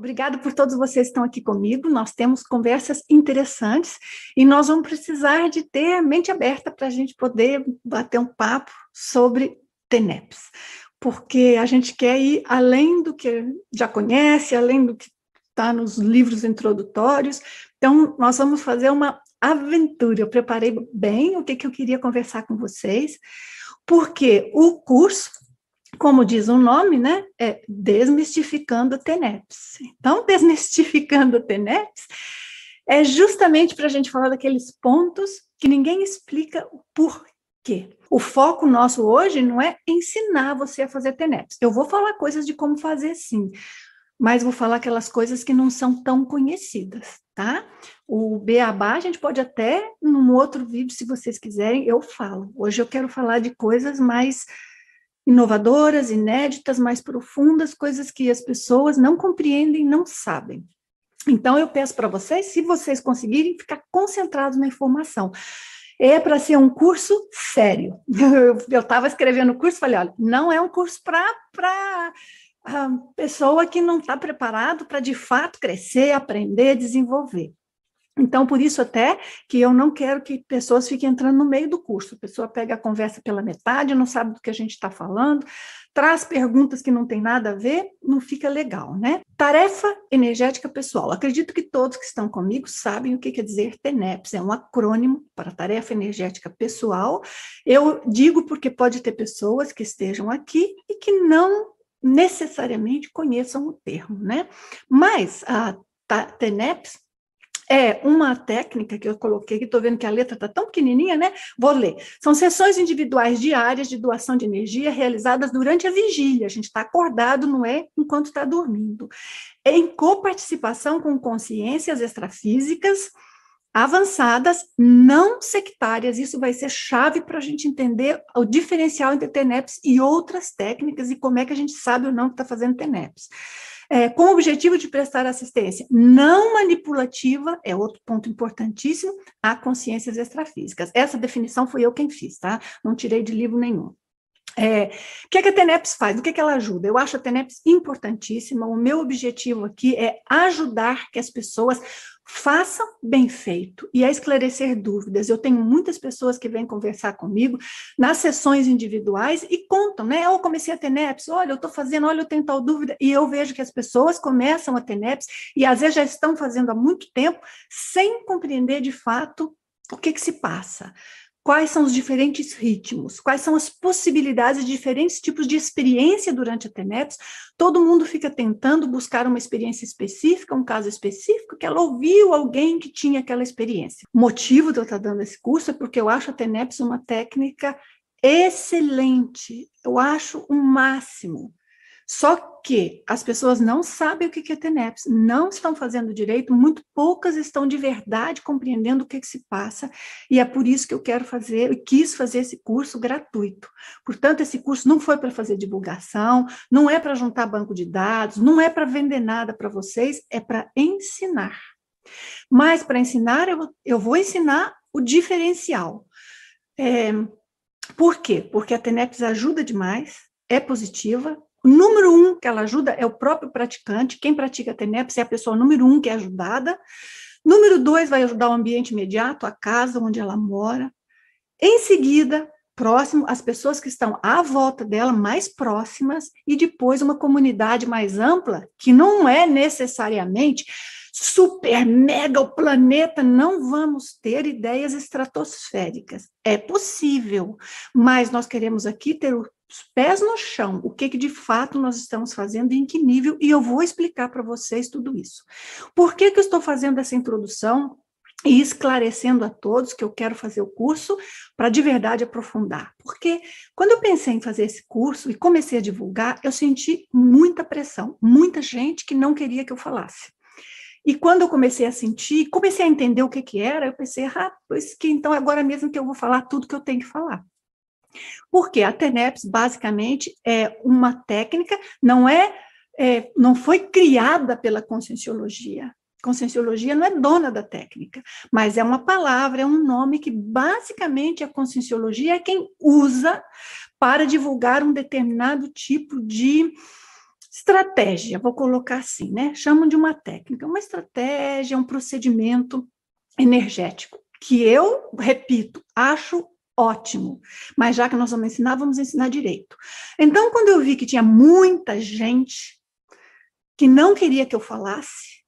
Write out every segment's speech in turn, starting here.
Obrigada por todos vocês que estão aqui comigo. Nós temos conversas interessantes e nós vamos precisar de ter a mente aberta para a gente poder bater um papo sobre TENEPS, porque a gente quer ir além do que já conhece, além do que está nos livros introdutórios. Então, nós vamos fazer uma aventura. Eu preparei bem o que, que eu queria conversar com vocês, porque o curso como diz o nome, né, é desmistificando TENEPS. Então, desmistificando TENEPS é justamente para a gente falar daqueles pontos que ninguém explica o porquê. O foco nosso hoje não é ensinar você a fazer TENEPS. Eu vou falar coisas de como fazer sim, mas vou falar aquelas coisas que não são tão conhecidas, tá? O beabá a gente pode até num outro vídeo, se vocês quiserem, eu falo. Hoje eu quero falar de coisas mais inovadoras, inéditas, mais profundas, coisas que as pessoas não compreendem, não sabem. Então, eu peço para vocês, se vocês conseguirem, ficar concentrados na informação. É para ser um curso sério. Eu estava escrevendo o curso, falei, olha, não é um curso para a ah, pessoa que não está preparado para de fato crescer, aprender, desenvolver. Então, por isso até que eu não quero que pessoas fiquem entrando no meio do curso. A pessoa pega a conversa pela metade, não sabe do que a gente está falando, traz perguntas que não tem nada a ver, não fica legal, né? Tarefa energética pessoal. Acredito que todos que estão comigo sabem o que quer dizer TENEPS. É um acrônimo para tarefa energética pessoal. Eu digo porque pode ter pessoas que estejam aqui e que não necessariamente conheçam o termo, né? Mas a TENEPS é uma técnica que eu coloquei, que estou vendo que a letra está tão pequenininha, né? Vou ler. São sessões individuais diárias de doação de energia realizadas durante a vigília. A gente está acordado, não é? Enquanto está dormindo. Em coparticipação com consciências extrafísicas avançadas, não sectárias. Isso vai ser chave para a gente entender o diferencial entre TENEPS e outras técnicas e como é que a gente sabe ou não que está fazendo TENEPS é, com o objetivo de prestar assistência não manipulativa, é outro ponto importantíssimo, a consciências extrafísicas. Essa definição fui eu quem fiz, tá? Não tirei de livro nenhum. É, o que, é que a TENEPS faz? O que, é que ela ajuda? Eu acho a TENEPS importantíssima. O meu objetivo aqui é ajudar que as pessoas façam bem feito e a esclarecer dúvidas. Eu tenho muitas pessoas que vêm conversar comigo nas sessões individuais e contam, né? Eu comecei a TENEPS, olha, eu estou fazendo, olha, eu tenho tal dúvida. E eu vejo que as pessoas começam a TENEPS e às vezes já estão fazendo há muito tempo sem compreender de fato o que, que se passa quais são os diferentes ritmos, quais são as possibilidades de diferentes tipos de experiência durante a TENEPS. Todo mundo fica tentando buscar uma experiência específica, um caso específico, que ela ouviu alguém que tinha aquela experiência. O motivo de eu estar dando esse curso é porque eu acho a TENEPS uma técnica excelente, eu acho o um máximo. Só que as pessoas não sabem o que é TENEPS, não estão fazendo direito, muito poucas estão de verdade compreendendo o que, é que se passa, e é por isso que eu quero fazer, e quis fazer esse curso gratuito. Portanto, esse curso não foi para fazer divulgação, não é para juntar banco de dados, não é para vender nada para vocês, é para ensinar. Mas para ensinar, eu, eu vou ensinar o diferencial. É, por quê? Porque a TENEPS ajuda demais, é positiva, o número um que ela ajuda é o próprio praticante. Quem pratica TENEPS é a pessoa número um que é ajudada. Número dois vai ajudar o ambiente imediato, a casa onde ela mora. Em seguida, próximo, as pessoas que estão à volta dela, mais próximas, e depois uma comunidade mais ampla, que não é necessariamente super mega o planeta, não vamos ter ideias estratosféricas. É possível, mas nós queremos aqui ter o pés no chão, o que, que de fato nós estamos fazendo e em que nível, e eu vou explicar para vocês tudo isso. Por que, que eu estou fazendo essa introdução e esclarecendo a todos que eu quero fazer o curso para de verdade aprofundar? Porque quando eu pensei em fazer esse curso e comecei a divulgar, eu senti muita pressão, muita gente que não queria que eu falasse. E quando eu comecei a sentir, comecei a entender o que, que era, eu pensei, ah, pois que então agora mesmo que eu vou falar tudo que eu tenho que falar. Porque a TENEPS, basicamente, é uma técnica, não é, é não foi criada pela conscienciologia. Conscienciologia não é dona da técnica, mas é uma palavra, é um nome que basicamente a conscienciologia é quem usa para divulgar um determinado tipo de estratégia, vou colocar assim, né? Chamam de uma técnica, uma estratégia, um procedimento energético, que eu, repito, acho ótimo. Mas já que nós vamos ensinar, vamos ensinar direito. Então, quando eu vi que tinha muita gente que não queria que eu falasse,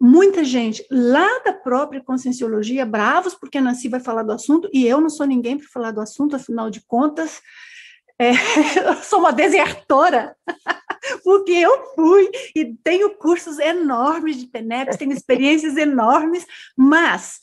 muita gente lá da própria conscienciologia, bravos, porque a Nancy vai falar do assunto, e eu não sou ninguém para falar do assunto, afinal de contas, é, eu sou uma desertora. porque eu fui e tenho cursos enormes de PNEPs, tenho experiências enormes, mas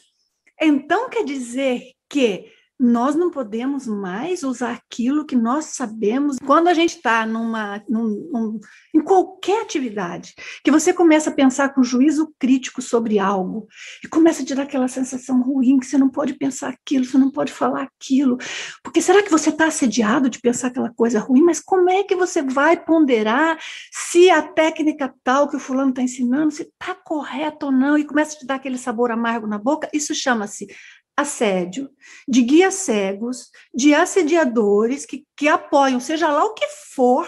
então quer dizer que nós não podemos mais usar aquilo que nós sabemos. Quando a gente está numa, num, num, em qualquer atividade, que você começa a pensar com juízo crítico sobre algo, e começa a te dar aquela sensação ruim, que você não pode pensar aquilo, você não pode falar aquilo, porque será que você está assediado de pensar aquela coisa ruim? Mas como é que você vai ponderar se a técnica tal que o fulano está ensinando, se está correta ou não, e começa a te dar aquele sabor amargo na boca? Isso chama-se assédio, de guias cegos, de assediadores que, que apoiam, seja lá o que for,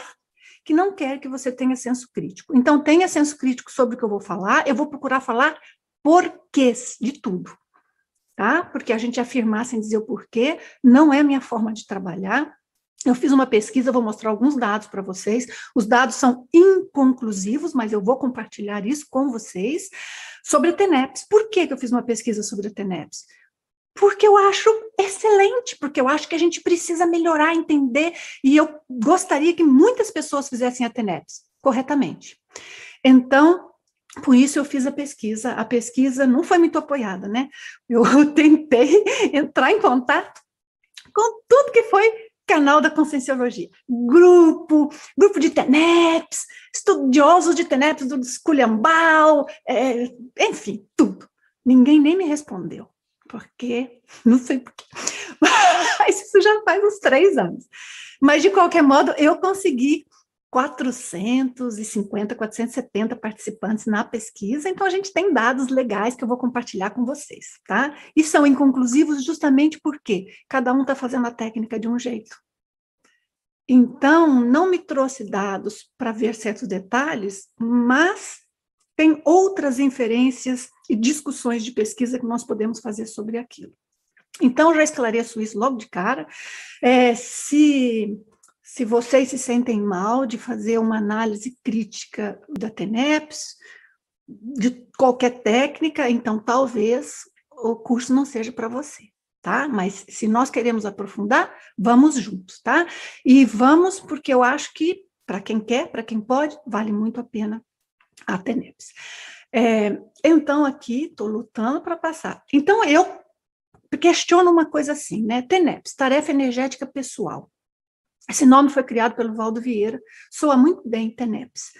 que não quer que você tenha senso crítico. Então, tenha senso crítico sobre o que eu vou falar, eu vou procurar falar porquês de tudo. Tá? Porque a gente afirmar sem dizer o porquê não é minha forma de trabalhar. Eu fiz uma pesquisa, vou mostrar alguns dados para vocês. Os dados são inconclusivos, mas eu vou compartilhar isso com vocês sobre a TENEPS. Por que, que eu fiz uma pesquisa sobre a TENEPS? porque eu acho excelente, porque eu acho que a gente precisa melhorar, entender, e eu gostaria que muitas pessoas fizessem a TENEPS corretamente. Então, por isso eu fiz a pesquisa. A pesquisa não foi muito apoiada, né? Eu tentei entrar em contato com tudo que foi canal da Conscienciologia, grupo, grupo de TENEPS, estudiosos de TENEPS do Esculhambal, é, enfim, tudo. Ninguém nem me respondeu porque não sei porquê. Mas isso já faz uns três anos. Mas, de qualquer modo, eu consegui 450, 470 participantes na pesquisa, então a gente tem dados legais que eu vou compartilhar com vocês, tá? E são inconclusivos justamente porque cada um está fazendo a técnica de um jeito. Então, não me trouxe dados para ver certos detalhes, mas tem outras inferências e discussões de pesquisa que nós podemos fazer sobre aquilo. Então, já esclareço isso logo de cara. É, se, se vocês se sentem mal de fazer uma análise crítica da TENEPS, de qualquer técnica, então talvez o curso não seja para você, tá? Mas se nós queremos aprofundar, vamos juntos, tá? E vamos, porque eu acho que, para quem quer, para quem pode, vale muito a pena a TENEPS. É, então, aqui estou lutando para passar. Então, eu questiono uma coisa assim, né? TENEPS, tarefa energética pessoal. Esse nome foi criado pelo Valdo Vieira, soa muito bem TENEPS.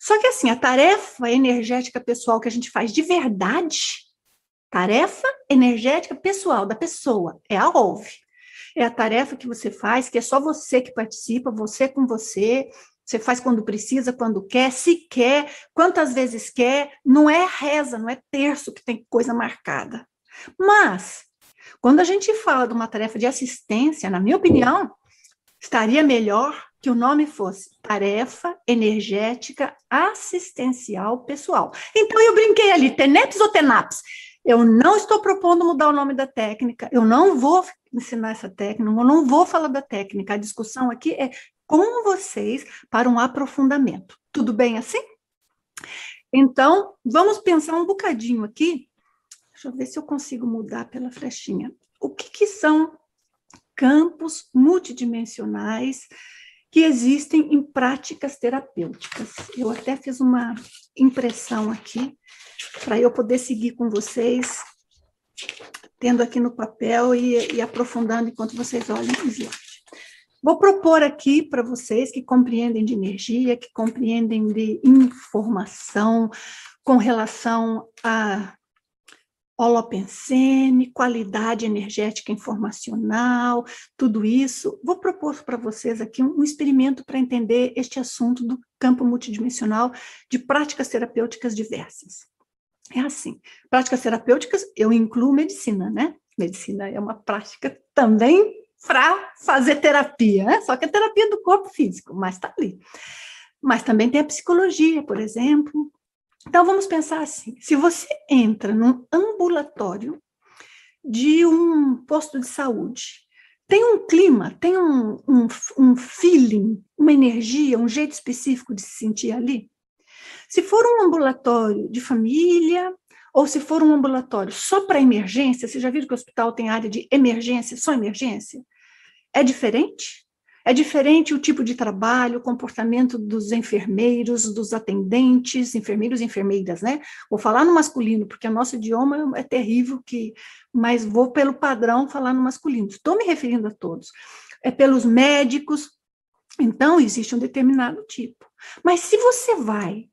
Só que assim, a tarefa energética pessoal que a gente faz de verdade, tarefa energética pessoal da pessoa, é a OVE. É a tarefa que você faz, que é só você que participa, você com você, você faz quando precisa, quando quer, se quer, quantas vezes quer. Não é reza, não é terço que tem coisa marcada. Mas, quando a gente fala de uma tarefa de assistência, na minha opinião, estaria melhor que o nome fosse Tarefa Energética Assistencial Pessoal. Então, eu brinquei ali, TENEPS ou TENAPS? Eu não estou propondo mudar o nome da técnica, eu não vou ensinar essa técnica, eu não vou falar da técnica. A discussão aqui é com vocês para um aprofundamento. Tudo bem assim? Então, vamos pensar um bocadinho aqui. Deixa eu ver se eu consigo mudar pela flechinha. O que, que são campos multidimensionais que existem em práticas terapêuticas? Eu até fiz uma impressão aqui para eu poder seguir com vocês, tendo aqui no papel e, e aprofundando enquanto vocês olham Vou propor aqui para vocês que compreendem de energia, que compreendem de informação com relação a holopensene, qualidade energética informacional, tudo isso. Vou propor para vocês aqui um experimento para entender este assunto do campo multidimensional de práticas terapêuticas diversas. É assim, práticas terapêuticas, eu incluo medicina, né? Medicina é uma prática também para fazer terapia, né? só que a é terapia do corpo físico, mas está ali. Mas também tem a psicologia, por exemplo. Então vamos pensar assim: se você entra num ambulatório de um posto de saúde, tem um clima, tem um, um, um feeling, uma energia, um jeito específico de se sentir ali. Se for um ambulatório de família, ou se for um ambulatório só para emergência, você já viu que o hospital tem área de emergência, só emergência? É diferente? É diferente o tipo de trabalho, o comportamento dos enfermeiros, dos atendentes, enfermeiros e enfermeiras, né? Vou falar no masculino, porque o nosso idioma é terrível, que, mas vou pelo padrão falar no masculino. Estou me referindo a todos. É pelos médicos. Então, existe um determinado tipo. Mas se você vai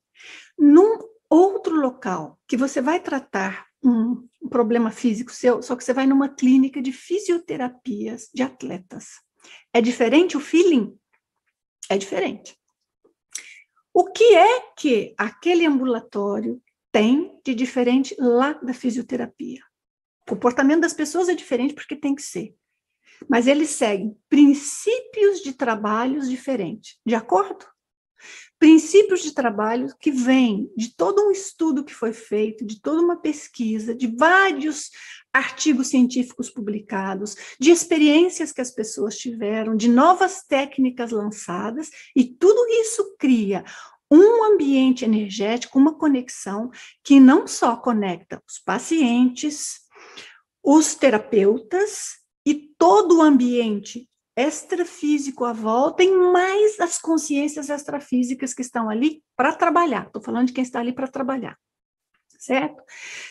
num outro local que você vai tratar um, problema físico seu, só que você vai numa clínica de fisioterapias de atletas. É diferente o feeling? É diferente. O que é que aquele ambulatório tem de diferente lá da fisioterapia? O comportamento das pessoas é diferente porque tem que ser. Mas eles seguem princípios de trabalhos diferentes, de acordo? princípios de trabalho que vêm de todo um estudo que foi feito, de toda uma pesquisa, de vários artigos científicos publicados, de experiências que as pessoas tiveram, de novas técnicas lançadas, e tudo isso cria um ambiente energético, uma conexão que não só conecta os pacientes, os terapeutas e todo o ambiente extrafísico à volta e mais as consciências extrafísicas que estão ali para trabalhar. Estou falando de quem está ali para trabalhar. Certo?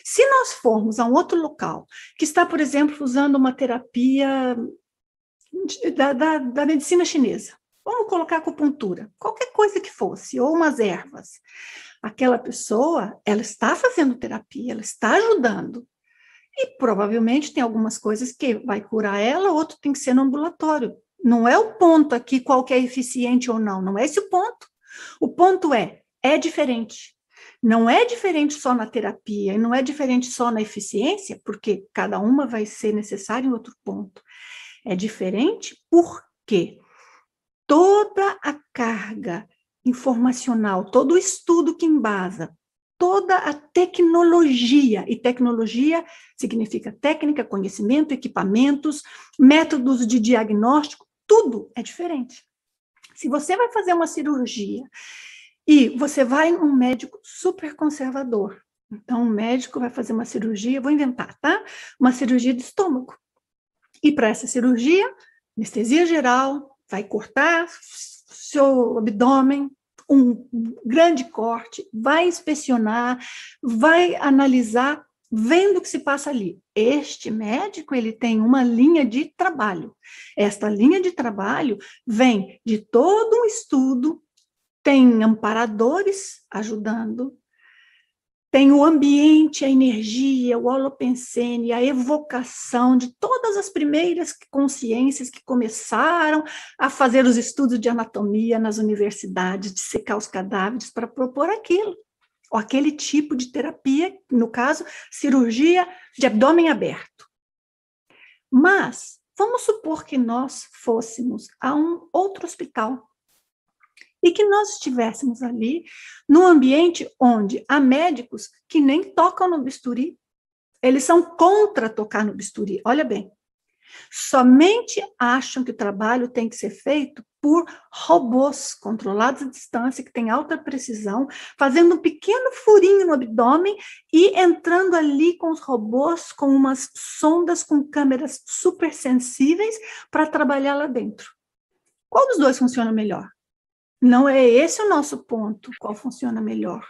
Se nós formos a um outro local que está, por exemplo, usando uma terapia da, da, da medicina chinesa, vamos colocar acupuntura, qualquer coisa que fosse, ou umas ervas, aquela pessoa, ela está fazendo terapia, ela está ajudando, e provavelmente tem algumas coisas que vai curar ela, outro tem que ser no ambulatório. Não é o ponto aqui qual que é eficiente ou não, não é esse o ponto. O ponto é, é diferente. Não é diferente só na terapia, e não é diferente só na eficiência, porque cada uma vai ser necessária em outro ponto. É diferente porque toda a carga informacional, todo o estudo que embasa toda a tecnologia, e tecnologia significa técnica, conhecimento, equipamentos, métodos de diagnóstico, tudo é diferente. Se você vai fazer uma cirurgia e você vai um médico super conservador, então o um médico vai fazer uma cirurgia, vou inventar, tá? Uma cirurgia de estômago. E para essa cirurgia, anestesia geral, vai cortar seu abdômen, um grande corte, vai inspecionar, vai analisar, vendo o que se passa ali. Este médico, ele tem uma linha de trabalho. Esta linha de trabalho vem de todo um estudo, tem amparadores ajudando, tem o ambiente, a energia, o holopensene, a evocação de todas as primeiras consciências que começaram a fazer os estudos de anatomia nas universidades, de secar os cadáveres para propor aquilo, ou aquele tipo de terapia, no caso, cirurgia de abdômen aberto. Mas vamos supor que nós fôssemos a um outro hospital e que nós estivéssemos ali num ambiente onde há médicos que nem tocam no bisturi, eles são contra tocar no bisturi, olha bem. Somente acham que o trabalho tem que ser feito por robôs controlados à distância, que têm alta precisão, fazendo um pequeno furinho no abdômen e entrando ali com os robôs, com umas sondas com câmeras super sensíveis para trabalhar lá dentro. Qual dos dois funciona melhor? Não é esse o nosso ponto, qual funciona melhor.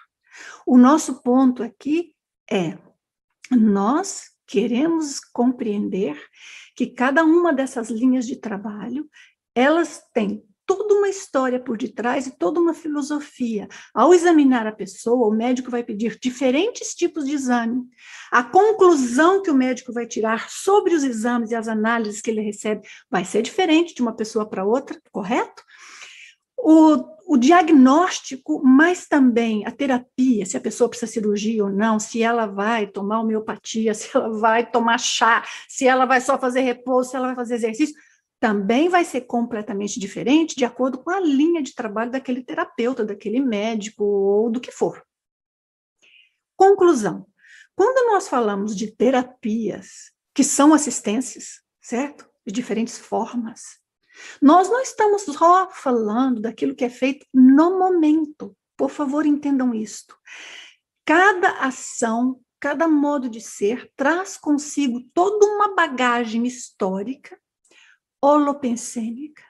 O nosso ponto aqui é: nós queremos compreender que cada uma dessas linhas de trabalho, elas têm toda uma história por detrás e toda uma filosofia. Ao examinar a pessoa, o médico vai pedir diferentes tipos de exame. A conclusão que o médico vai tirar sobre os exames e as análises que ele recebe vai ser diferente de uma pessoa para outra, correto? o, o diagnóstico, mas também a terapia, se a pessoa precisa de cirurgia ou não, se ela vai tomar homeopatia, se ela vai tomar chá, se ela vai só fazer repouso, se ela vai fazer exercício, também vai ser completamente diferente de acordo com a linha de trabalho daquele terapeuta, daquele médico ou do que for. Conclusão: quando nós falamos de terapias, que são assistências, certo? De diferentes formas, nós não estamos só falando daquilo que é feito no momento. Por favor, entendam isto. Cada ação, cada modo de ser traz consigo toda uma bagagem histórica, holopensênica,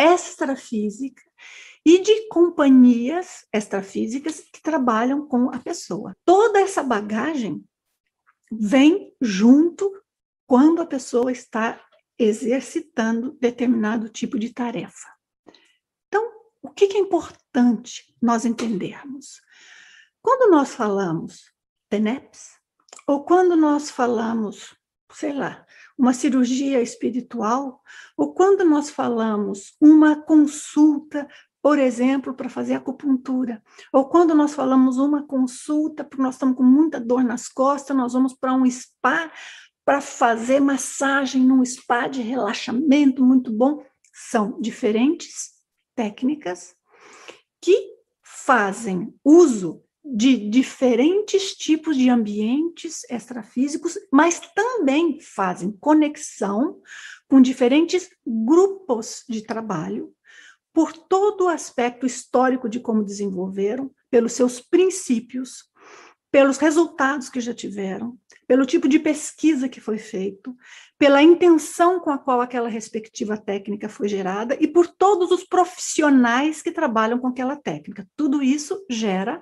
extrafísica e de companhias extrafísicas que trabalham com a pessoa. Toda essa bagagem vem junto quando a pessoa está exercitando determinado tipo de tarefa. Então, o que é importante nós entendermos? Quando nós falamos TENEPS, ou quando nós falamos, sei lá, uma cirurgia espiritual, ou quando nós falamos uma consulta, por exemplo, para fazer acupuntura, ou quando nós falamos uma consulta, porque nós estamos com muita dor nas costas, nós vamos para um spa para fazer massagem num spa de relaxamento muito bom. São diferentes técnicas que fazem uso de diferentes tipos de ambientes extrafísicos, mas também fazem conexão com diferentes grupos de trabalho, por todo o aspecto histórico de como desenvolveram, pelos seus princípios, pelos resultados que já tiveram, pelo tipo de pesquisa que foi feito, pela intenção com a qual aquela respectiva técnica foi gerada e por todos os profissionais que trabalham com aquela técnica. Tudo isso gera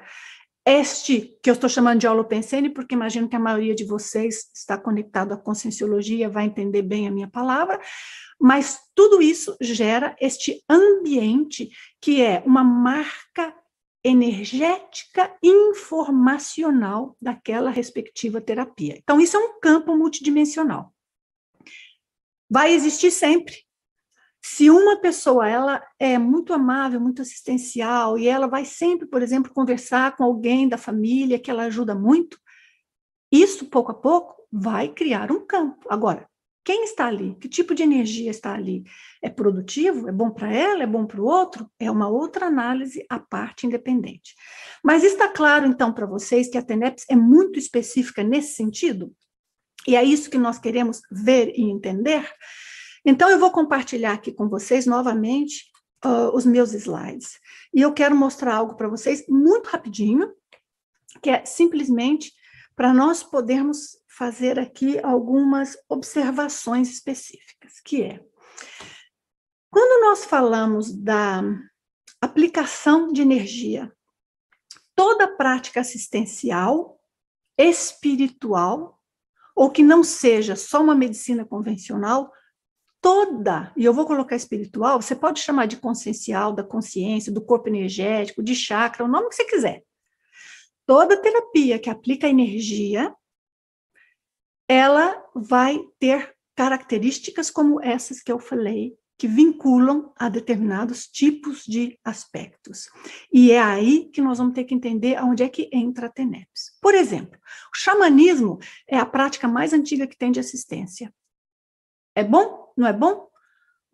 este que eu estou chamando de holopensene, porque imagino que a maioria de vocês está conectado à conscienciologia, vai entender bem a minha palavra, mas tudo isso gera este ambiente que é uma marca energética informacional daquela respectiva terapia. Então, isso é um campo multidimensional. Vai existir sempre. Se uma pessoa ela é muito amável, muito assistencial e ela vai sempre, por exemplo, conversar com alguém da família que ela ajuda muito, isso pouco a pouco vai criar um campo. Agora, quem está ali? Que tipo de energia está ali? É produtivo? É bom para ela? É bom para o outro? É uma outra análise à parte independente. Mas está claro, então, para vocês que a TENEPS é muito específica nesse sentido? E é isso que nós queremos ver e entender? Então, eu vou compartilhar aqui com vocês novamente uh, os meus slides. E eu quero mostrar algo para vocês muito rapidinho, que é simplesmente para nós podermos fazer aqui algumas observações específicas, que é quando nós falamos da aplicação de energia, toda prática assistencial, espiritual, ou que não seja só uma medicina convencional, toda, e eu vou colocar espiritual, você pode chamar de consciencial, da consciência, do corpo energético, de chakra, o nome que você quiser. Toda terapia que aplica energia ela vai ter características como essas que eu falei, que vinculam a determinados tipos de aspectos. E é aí que nós vamos ter que entender onde é que entra a TENEPS. Por exemplo, o xamanismo é a prática mais antiga que tem de assistência. É bom? Não é bom?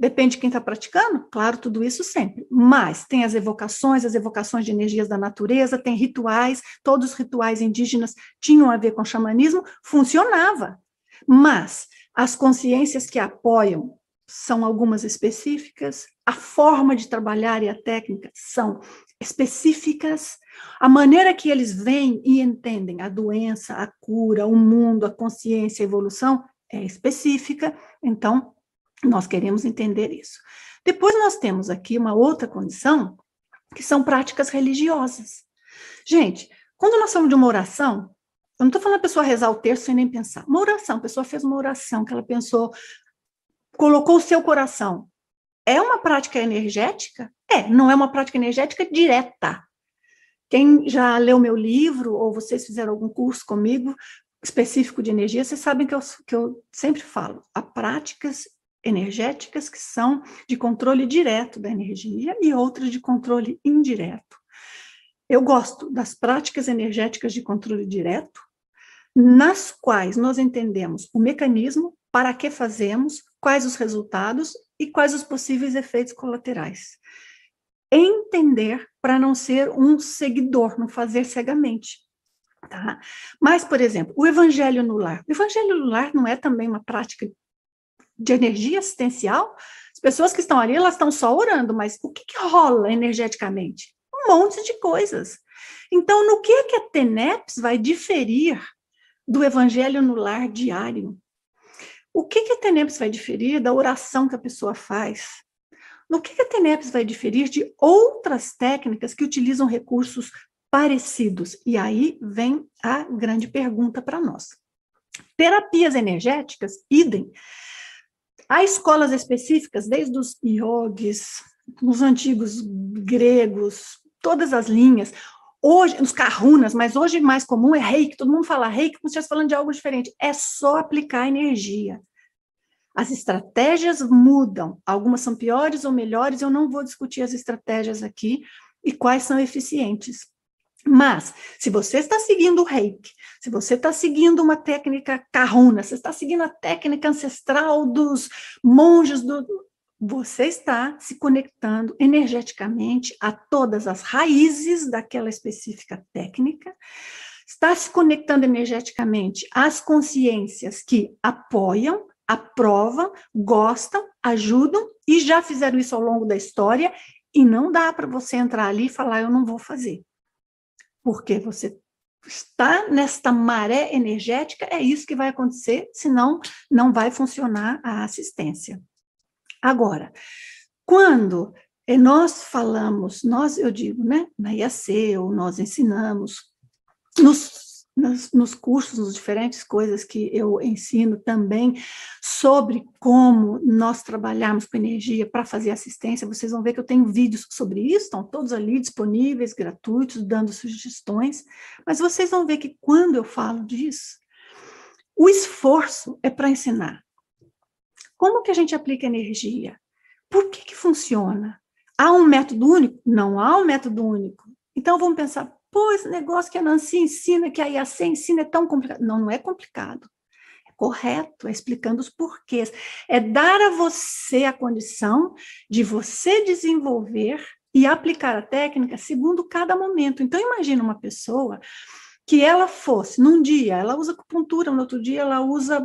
Depende de quem está praticando, claro, tudo isso sempre. Mas tem as evocações, as evocações de energias da natureza, tem rituais, todos os rituais indígenas tinham a ver com xamanismo, funcionava. Mas as consciências que apoiam são algumas específicas, a forma de trabalhar e a técnica são específicas, a maneira que eles veem e entendem a doença, a cura, o mundo, a consciência, a evolução é específica, então nós queremos entender isso. Depois nós temos aqui uma outra condição, que são práticas religiosas. Gente, quando nós falamos de uma oração, eu não estou falando a pessoa rezar o terço sem nem pensar. Uma oração, a pessoa fez uma oração que ela pensou, colocou o seu coração. É uma prática energética? É, não é uma prática energética direta. Quem já leu meu livro ou vocês fizeram algum curso comigo específico de energia, vocês sabem que eu, que eu sempre falo, há práticas energéticas que são de controle direto da energia e outras de controle indireto. Eu gosto das práticas energéticas de controle direto, nas quais nós entendemos o mecanismo, para que fazemos, quais os resultados e quais os possíveis efeitos colaterais. Entender para não ser um seguidor, não fazer cegamente. Tá? Mas, por exemplo, o evangelho no lar. O evangelho no lar não é também uma prática de energia assistencial, as pessoas que estão ali, elas estão só orando, mas o que, que rola energeticamente? Um monte de coisas. Então, no que, que a TENEPS vai diferir do evangelho no lar diário? O que, que a TENEPS vai diferir da oração que a pessoa faz? No que, que a TENEPS vai diferir de outras técnicas que utilizam recursos parecidos? E aí vem a grande pergunta para nós. Terapias energéticas, idem. Há escolas específicas, desde os iogues, os antigos gregos, todas as linhas. Hoje, os carrunas mas hoje mais comum é reiki, todo mundo fala reiki como se estivesse falando de algo diferente. É só aplicar energia. As estratégias mudam, algumas são piores ou melhores, eu não vou discutir as estratégias aqui e quais são eficientes. Mas, se você está seguindo o reiki, se você está seguindo uma técnica carruna, se está seguindo a técnica ancestral dos monges, do, você está se conectando energeticamente a todas as raízes daquela específica técnica, está se conectando energeticamente às consciências que apoiam, aprovam, gostam, ajudam e já fizeram isso ao longo da história, e não dá para você entrar ali e falar, eu não vou fazer porque você está nesta maré energética, é isso que vai acontecer, senão não vai funcionar a assistência. Agora, quando é, nós falamos, nós, eu digo, né, na IAC, ou nós ensinamos, nos nos, nos, cursos, nas diferentes coisas que eu ensino também sobre como nós trabalharmos com energia para fazer assistência. Vocês vão ver que eu tenho vídeos sobre isso, estão todos ali disponíveis, gratuitos, dando sugestões. Mas vocês vão ver que quando eu falo disso, o esforço é para ensinar. Como que a gente aplica energia? Por que, que funciona? Há um método único? Não há um método único. Então vamos pensar Pô, esse negócio que a Nancy ensina, que a Yacé ensina é tão complicado. Não, não é complicado. É correto, é explicando os porquês. É dar a você a condição de você desenvolver e aplicar a técnica segundo cada momento. Então, imagina uma pessoa que ela fosse, num dia, ela usa acupuntura, no outro dia ela usa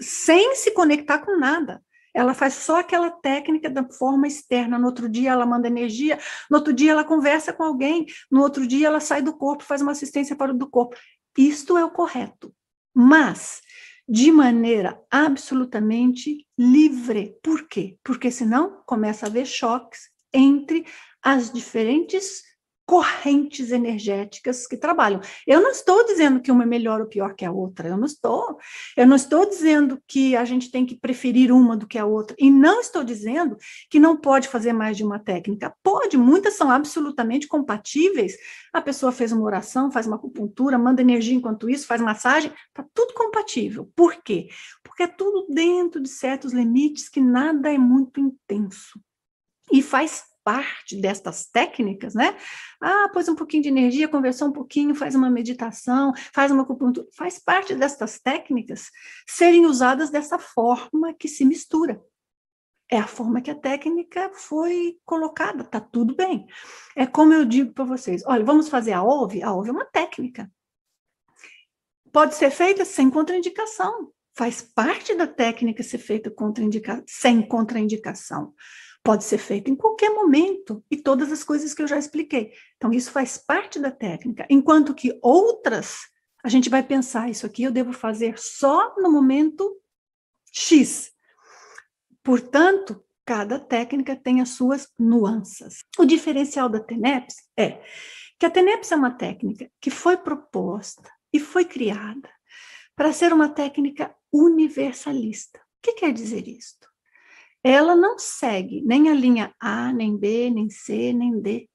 sem se conectar com nada. Ela faz só aquela técnica da forma externa. No outro dia ela manda energia, no outro dia ela conversa com alguém, no outro dia ela sai do corpo, faz uma assistência para o do corpo. Isto é o correto. Mas de maneira absolutamente livre. Por quê? Porque senão começa a haver choques entre as diferentes correntes energéticas que trabalham. Eu não estou dizendo que uma é melhor ou pior que a outra, eu não estou. Eu não estou dizendo que a gente tem que preferir uma do que a outra, e não estou dizendo que não pode fazer mais de uma técnica. Pode, muitas são absolutamente compatíveis. A pessoa fez uma oração, faz uma acupuntura, manda energia enquanto isso, faz massagem, tá tudo compatível. Por quê? Porque é tudo dentro de certos limites que nada é muito intenso. E faz parte destas técnicas, né? Ah, pôs um pouquinho de energia, conversou um pouquinho, faz uma meditação, faz uma acupuntura, faz parte destas técnicas serem usadas dessa forma que se mistura. É a forma que a técnica foi colocada, tá tudo bem. É como eu digo para vocês, olha, vamos fazer a OVE? A OVE é uma técnica. Pode ser feita sem contraindicação. Faz parte da técnica ser feita contraindica sem contraindicação pode ser feito em qualquer momento e todas as coisas que eu já expliquei. Então, isso faz parte da técnica, enquanto que outras a gente vai pensar ah, isso aqui eu devo fazer só no momento X. Portanto, cada técnica tem as suas nuances. O diferencial da TENEPS é que a TENEPS é uma técnica que foi proposta e foi criada para ser uma técnica universalista. O que quer dizer isto? Ela não segue nem a linha A, nem B, nem C, nem D.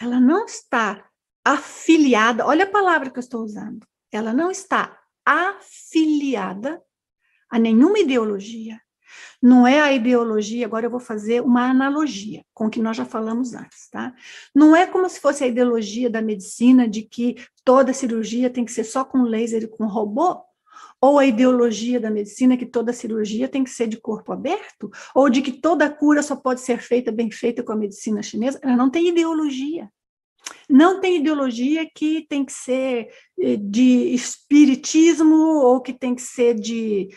Ela não está afiliada, olha a palavra que eu estou usando. Ela não está afiliada a nenhuma ideologia. Não é a ideologia, agora eu vou fazer uma analogia com o que nós já falamos antes, tá? Não é como se fosse a ideologia da medicina de que toda cirurgia tem que ser só com laser e com robô ou a ideologia da medicina que toda cirurgia tem que ser de corpo aberto, ou de que toda cura só pode ser feita bem feita com a medicina chinesa, ela não tem ideologia. Não tem ideologia que tem que ser eh, de espiritismo ou que tem que ser de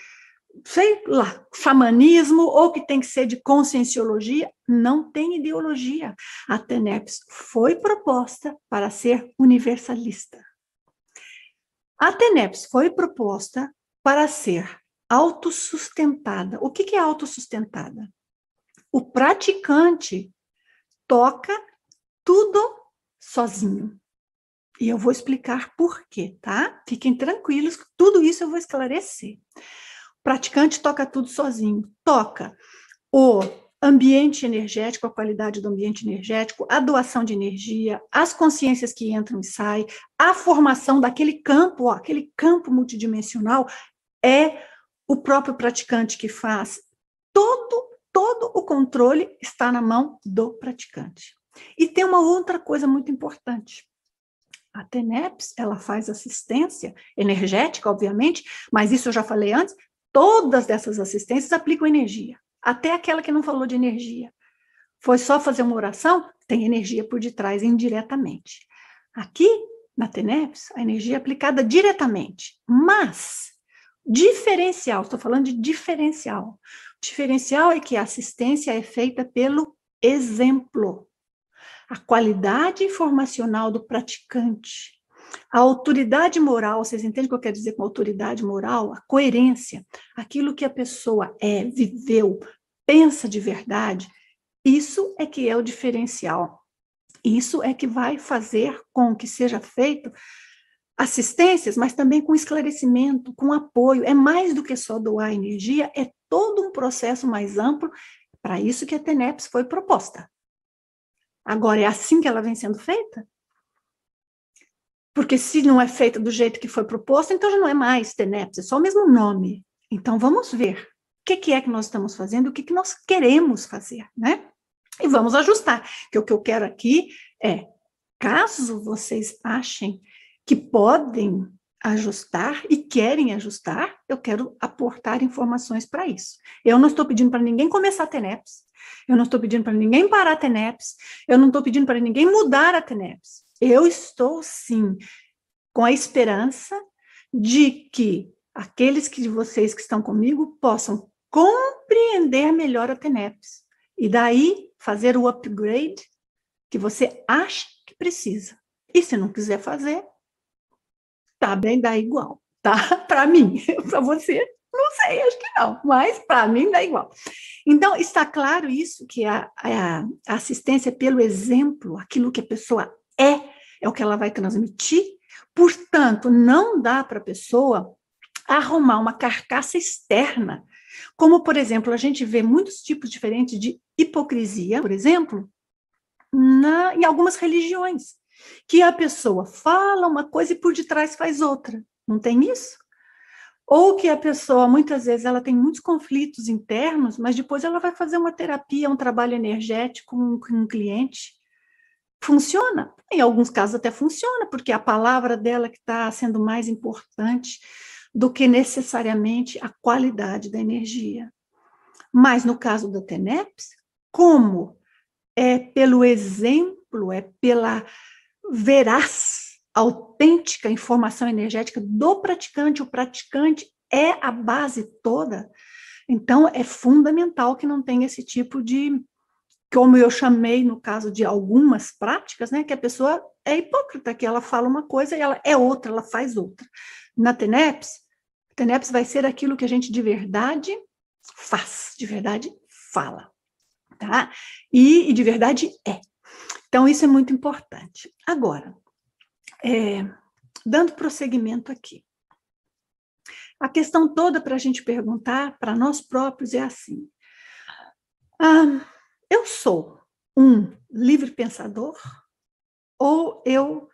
sei lá, xamanismo ou que tem que ser de conscienciologia, não tem ideologia. A TENEPS foi proposta para ser universalista. A TENEPS foi proposta para ser autossustentada. O que é autossustentada? O praticante toca tudo sozinho. E eu vou explicar por quê, tá? Fiquem tranquilos, tudo isso eu vou esclarecer. O praticante toca tudo sozinho. Toca o ambiente energético, a qualidade do ambiente energético, a doação de energia, as consciências que entram e saem, a formação daquele campo, ó, aquele campo multidimensional é o próprio praticante que faz. Todo todo o controle está na mão do praticante. E tem uma outra coisa muito importante. A TENEPS, ela faz assistência energética, obviamente, mas isso eu já falei antes, todas dessas assistências aplicam energia até aquela que não falou de energia. Foi só fazer uma oração? Tem energia por detrás, indiretamente. Aqui, na TENEPS, a energia é aplicada diretamente, mas diferencial, estou falando de diferencial. O diferencial é que a assistência é feita pelo exemplo. A qualidade informacional do praticante a autoridade moral, vocês entendem o que eu quero dizer com autoridade moral? A coerência, aquilo que a pessoa é, viveu, pensa de verdade, isso é que é o diferencial. Isso é que vai fazer com que seja feito assistências, mas também com esclarecimento, com apoio. É mais do que só doar energia, é todo um processo mais amplo. Para isso que a TENEPS foi proposta. Agora, é assim que ela vem sendo feita? Porque se não é feita do jeito que foi proposto, então já não é mais TENEPS, é só o mesmo nome. Então vamos ver o que, que é que nós estamos fazendo, o que, que nós queremos fazer, né? E vamos ajustar. Que o que eu quero aqui é, caso vocês achem que podem ajustar e querem ajustar, eu quero aportar informações para isso. Eu não estou pedindo para ninguém começar a TENEPS, eu não estou pedindo para ninguém parar a TENEPS, eu não estou pedindo para ninguém mudar a TENEPS. Eu estou sim com a esperança de que aqueles que de vocês que estão comigo possam compreender melhor a TENEPS e daí fazer o upgrade que você acha que precisa. E se não quiser fazer, tá bem, dá igual, tá? Para mim, para você, não sei, acho que não, mas para mim dá igual. Então, está claro isso, que a, a, a assistência é pelo exemplo, aquilo que a pessoa é o que ela vai transmitir. Portanto, não dá para a pessoa arrumar uma carcaça externa, como, por exemplo, a gente vê muitos tipos diferentes de hipocrisia, por exemplo, na, em algumas religiões, que a pessoa fala uma coisa e por detrás faz outra. Não tem isso? ou que a pessoa muitas vezes ela tem muitos conflitos internos, mas depois ela vai fazer uma terapia, um trabalho energético com um, um cliente Funciona? Em alguns casos até funciona, porque é a palavra dela que está sendo mais importante do que necessariamente a qualidade da energia. Mas no caso da TENEPS, como é pelo exemplo, é pela veraz, autêntica informação energética do praticante, o praticante é a base toda. Então, é fundamental que não tenha esse tipo de como eu chamei no caso de algumas práticas, né, que a pessoa é hipócrita, que ela fala uma coisa e ela é outra, ela faz outra. Na TENEPS, TENEPS vai ser aquilo que a gente de verdade faz, de verdade fala, tá? E, e de verdade é. Então, isso é muito importante. Agora, é, dando prosseguimento aqui. A questão toda para a gente perguntar para nós próprios é assim: ah, eu sou um livre pensador ou eu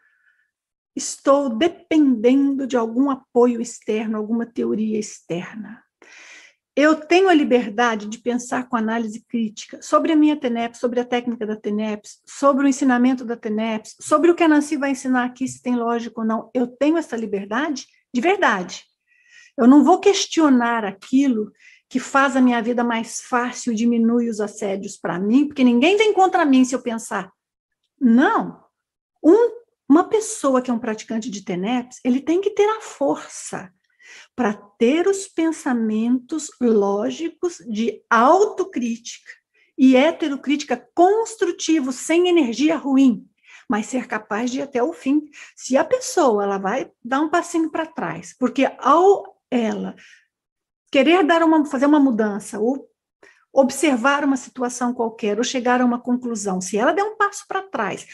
estou dependendo de algum apoio externo, alguma teoria externa? Eu tenho a liberdade de pensar com análise crítica sobre a minha TENEPS, sobre a técnica da TENEPS, sobre o ensinamento da TENEPS, sobre o que a Nancy vai ensinar aqui, se tem lógico ou não. Eu tenho essa liberdade de verdade. Eu não vou questionar aquilo que faz a minha vida mais fácil, diminui os assédios para mim, porque ninguém vem contra mim se eu pensar. Não. Um, uma pessoa que é um praticante de TENEPS, ele tem que ter a força para ter os pensamentos lógicos de autocrítica e heterocrítica construtivo, sem energia ruim, mas ser capaz de ir até o fim. Se a pessoa ela vai dar um passinho para trás, porque ao ela querer dar uma, fazer uma mudança, ou observar uma situação qualquer, ou chegar a uma conclusão, se ela der um passo para trás,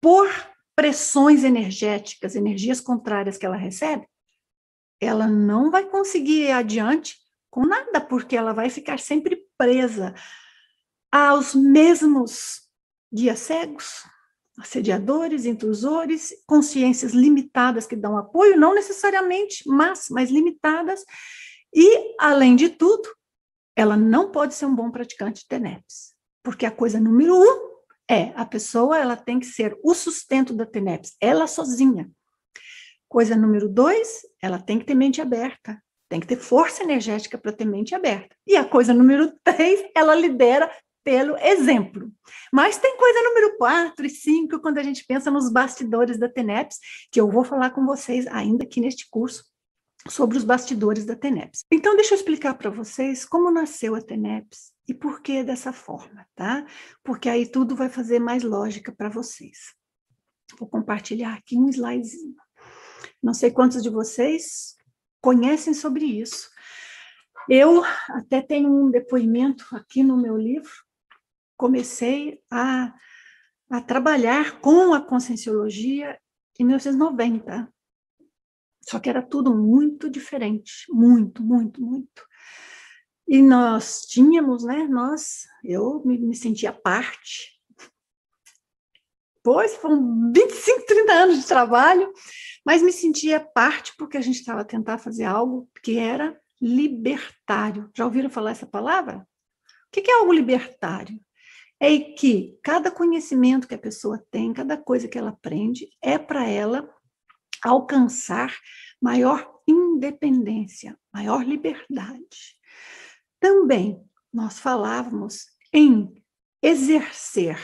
por pressões energéticas, energias contrárias que ela recebe, ela não vai conseguir ir adiante com nada, porque ela vai ficar sempre presa aos mesmos guias cegos, assediadores, intrusores, consciências limitadas que dão apoio, não necessariamente, mas, mas limitadas, e, além de tudo, ela não pode ser um bom praticante de TENEPS, porque a coisa número um é a pessoa ela tem que ser o sustento da TENEPS, ela sozinha. Coisa número dois, ela tem que ter mente aberta, tem que ter força energética para ter mente aberta. E a coisa número três, ela lidera pelo exemplo. Mas tem coisa número quatro e cinco quando a gente pensa nos bastidores da TENEPS, que eu vou falar com vocês ainda aqui neste curso, sobre os bastidores da TENEPS. Então, deixa eu explicar para vocês como nasceu a TENEPS e por que dessa forma, tá? Porque aí tudo vai fazer mais lógica para vocês. Vou compartilhar aqui um slidezinho. Não sei quantos de vocês conhecem sobre isso. Eu até tenho um depoimento aqui no meu livro. Comecei a, a trabalhar com a conscienciologia em 1990, só que era tudo muito diferente, muito, muito, muito. E nós tínhamos, né? Nós, eu me, me sentia parte. Pois foram 25, 30 anos de trabalho, mas me sentia parte porque a gente estava tentar fazer algo que era libertário. Já ouviram falar essa palavra? O que é algo libertário? É que cada conhecimento que a pessoa tem, cada coisa que ela aprende, é para ela alcançar maior independência, maior liberdade. Também nós falávamos em exercer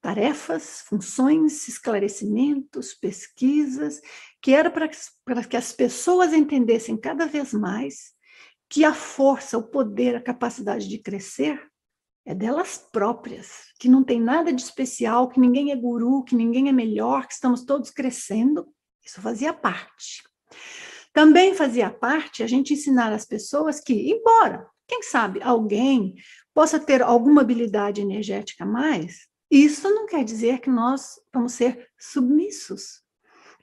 tarefas, funções, esclarecimentos, pesquisas, que era para que as pessoas entendessem cada vez mais que a força, o poder, a capacidade de crescer é delas próprias, que não tem nada de especial, que ninguém é guru, que ninguém é melhor, que estamos todos crescendo isso fazia parte. Também fazia parte a gente ensinar as pessoas que, embora, quem sabe, alguém possa ter alguma habilidade energética a mais, isso não quer dizer que nós vamos ser submissos.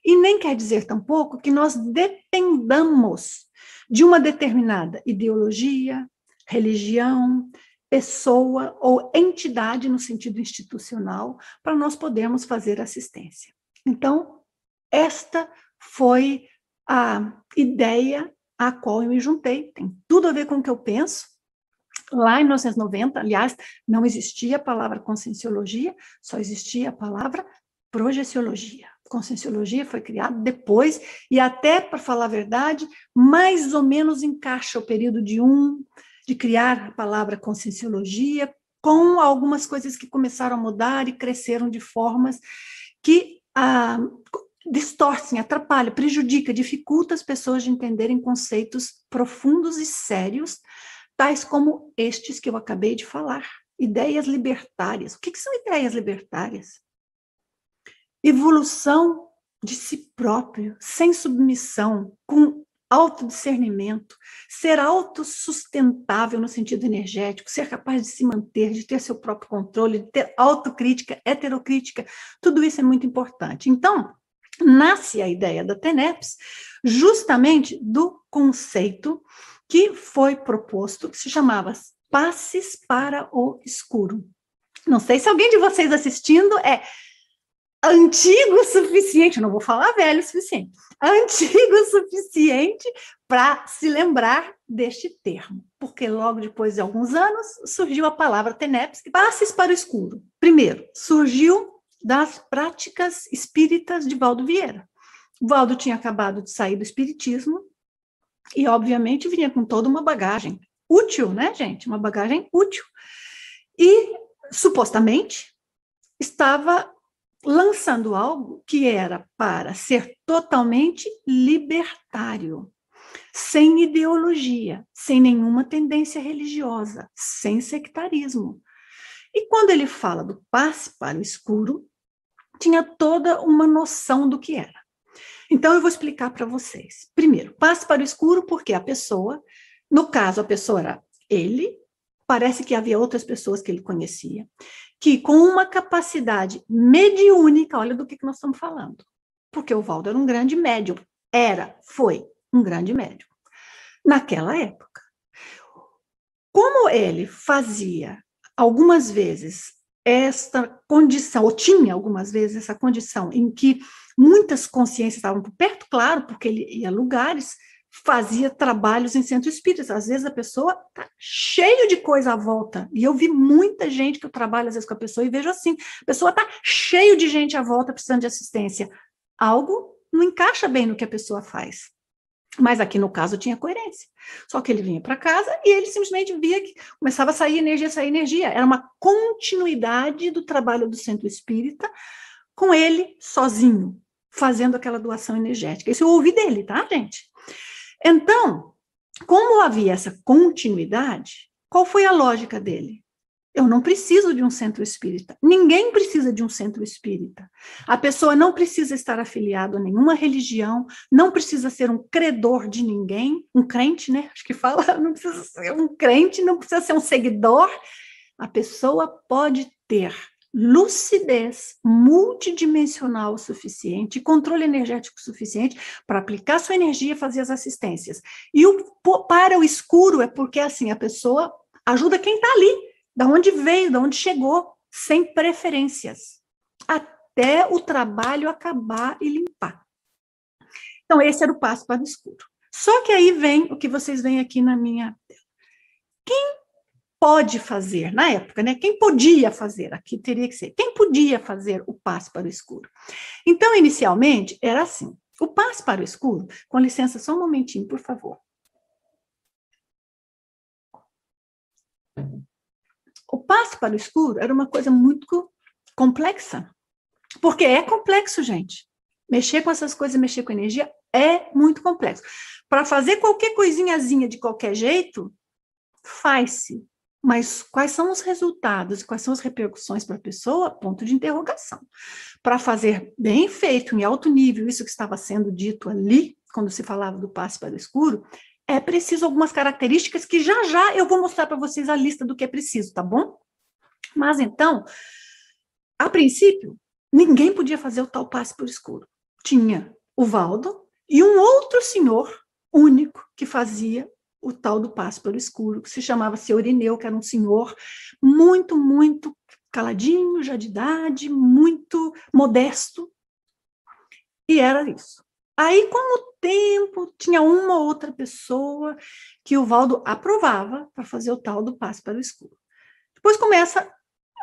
E nem quer dizer, tampouco, que nós dependamos de uma determinada ideologia, religião, pessoa ou entidade no sentido institucional para nós podermos fazer assistência. Então, esta foi a ideia a qual eu me juntei. Tem tudo a ver com o que eu penso. Lá em 1990, aliás, não existia a palavra conscienciologia, só existia a palavra projeciologia. Conscienciologia foi criada depois, e até, para falar a verdade, mais ou menos encaixa o período de um, de criar a palavra conscienciologia, com algumas coisas que começaram a mudar e cresceram de formas que ah, distorcem, assim, atrapalham, prejudica, dificulta as pessoas de entenderem conceitos profundos e sérios, tais como estes que eu acabei de falar. Ideias libertárias. O que, que são ideias libertárias? Evolução de si próprio, sem submissão, com autodiscernimento, ser autossustentável no sentido energético, ser capaz de se manter, de ter seu próprio controle, de ter autocrítica, heterocrítica, tudo isso é muito importante. Então, nasce a ideia da TENEPS justamente do conceito que foi proposto, que se chamava Passes para o Escuro. Não sei se alguém de vocês assistindo é antigo o suficiente, não vou falar velho o suficiente, antigo o suficiente para se lembrar deste termo, porque logo depois de alguns anos surgiu a palavra TENEPS, passes para o escuro. Primeiro, surgiu das práticas espíritas de Valdo Vieira. O Valdo tinha acabado de sair do espiritismo e, obviamente, vinha com toda uma bagagem útil, né, gente? Uma bagagem útil. E, supostamente, estava lançando algo que era para ser totalmente libertário, sem ideologia, sem nenhuma tendência religiosa, sem sectarismo. E quando ele fala do passe para o escuro, tinha toda uma noção do que era. Então, eu vou explicar para vocês. Primeiro, passe para o escuro, porque a pessoa, no caso, a pessoa era ele, parece que havia outras pessoas que ele conhecia, que com uma capacidade mediúnica, olha do que, que nós estamos falando, porque o Valdo era um grande médium, era, foi um grande médium, naquela época. Como ele fazia algumas vezes esta condição, ou tinha algumas vezes essa condição, em que muitas consciências estavam por perto, claro, porque ele ia a lugares, fazia trabalhos em centro espírita. Às vezes a pessoa tá cheio de coisa à volta. E eu vi muita gente que eu trabalho às vezes com a pessoa e vejo assim, a pessoa tá cheio de gente à volta precisando de assistência. Algo não encaixa bem no que a pessoa faz. Mas aqui no caso tinha coerência. Só que ele vinha para casa e ele simplesmente via que começava a sair energia, sair energia. Era uma continuidade do trabalho do centro espírita com ele sozinho, fazendo aquela doação energética. Isso eu ouvi dele, tá, gente? Então, como havia essa continuidade, qual foi a lógica dele? Eu não preciso de um centro espírita. Ninguém precisa de um centro espírita. A pessoa não precisa estar afiliada a nenhuma religião, não precisa ser um credor de ninguém, um crente, né? Acho que fala, não precisa ser um crente, não precisa ser um seguidor. A pessoa pode ter lucidez multidimensional suficiente, controle energético suficiente para aplicar sua energia e fazer as assistências. E o para o escuro é porque assim a pessoa ajuda quem está ali da onde veio, da onde chegou, sem preferências, até o trabalho acabar e limpar. Então, esse era o passo para o escuro. Só que aí vem o que vocês veem aqui na minha tela. Quem pode fazer, na época, né? Quem podia fazer, aqui teria que ser, quem podia fazer o passo para o escuro? Então, inicialmente, era assim: o passo para o escuro, com licença, só um momentinho, por favor. o passo para o escuro era uma coisa muito complexa. Porque é complexo, gente. Mexer com essas coisas, mexer com energia é muito complexo. Para fazer qualquer coisinhazinha de qualquer jeito, faz-se. Mas quais são os resultados e quais são as repercussões para a pessoa? Ponto de interrogação. Para fazer bem feito, em alto nível, isso que estava sendo dito ali, quando se falava do passe para o escuro, é preciso algumas características que já já eu vou mostrar para vocês a lista do que é preciso, tá bom? Mas então, a princípio, ninguém podia fazer o tal passe por escuro. Tinha o Valdo e um outro senhor único que fazia o tal do passe por escuro, que se chamava Seu que era um senhor muito, muito caladinho, já de idade, muito modesto. E era isso. Aí, com o tempo, tinha uma outra pessoa que o Valdo aprovava para fazer o tal do passe para o escuro. Depois começa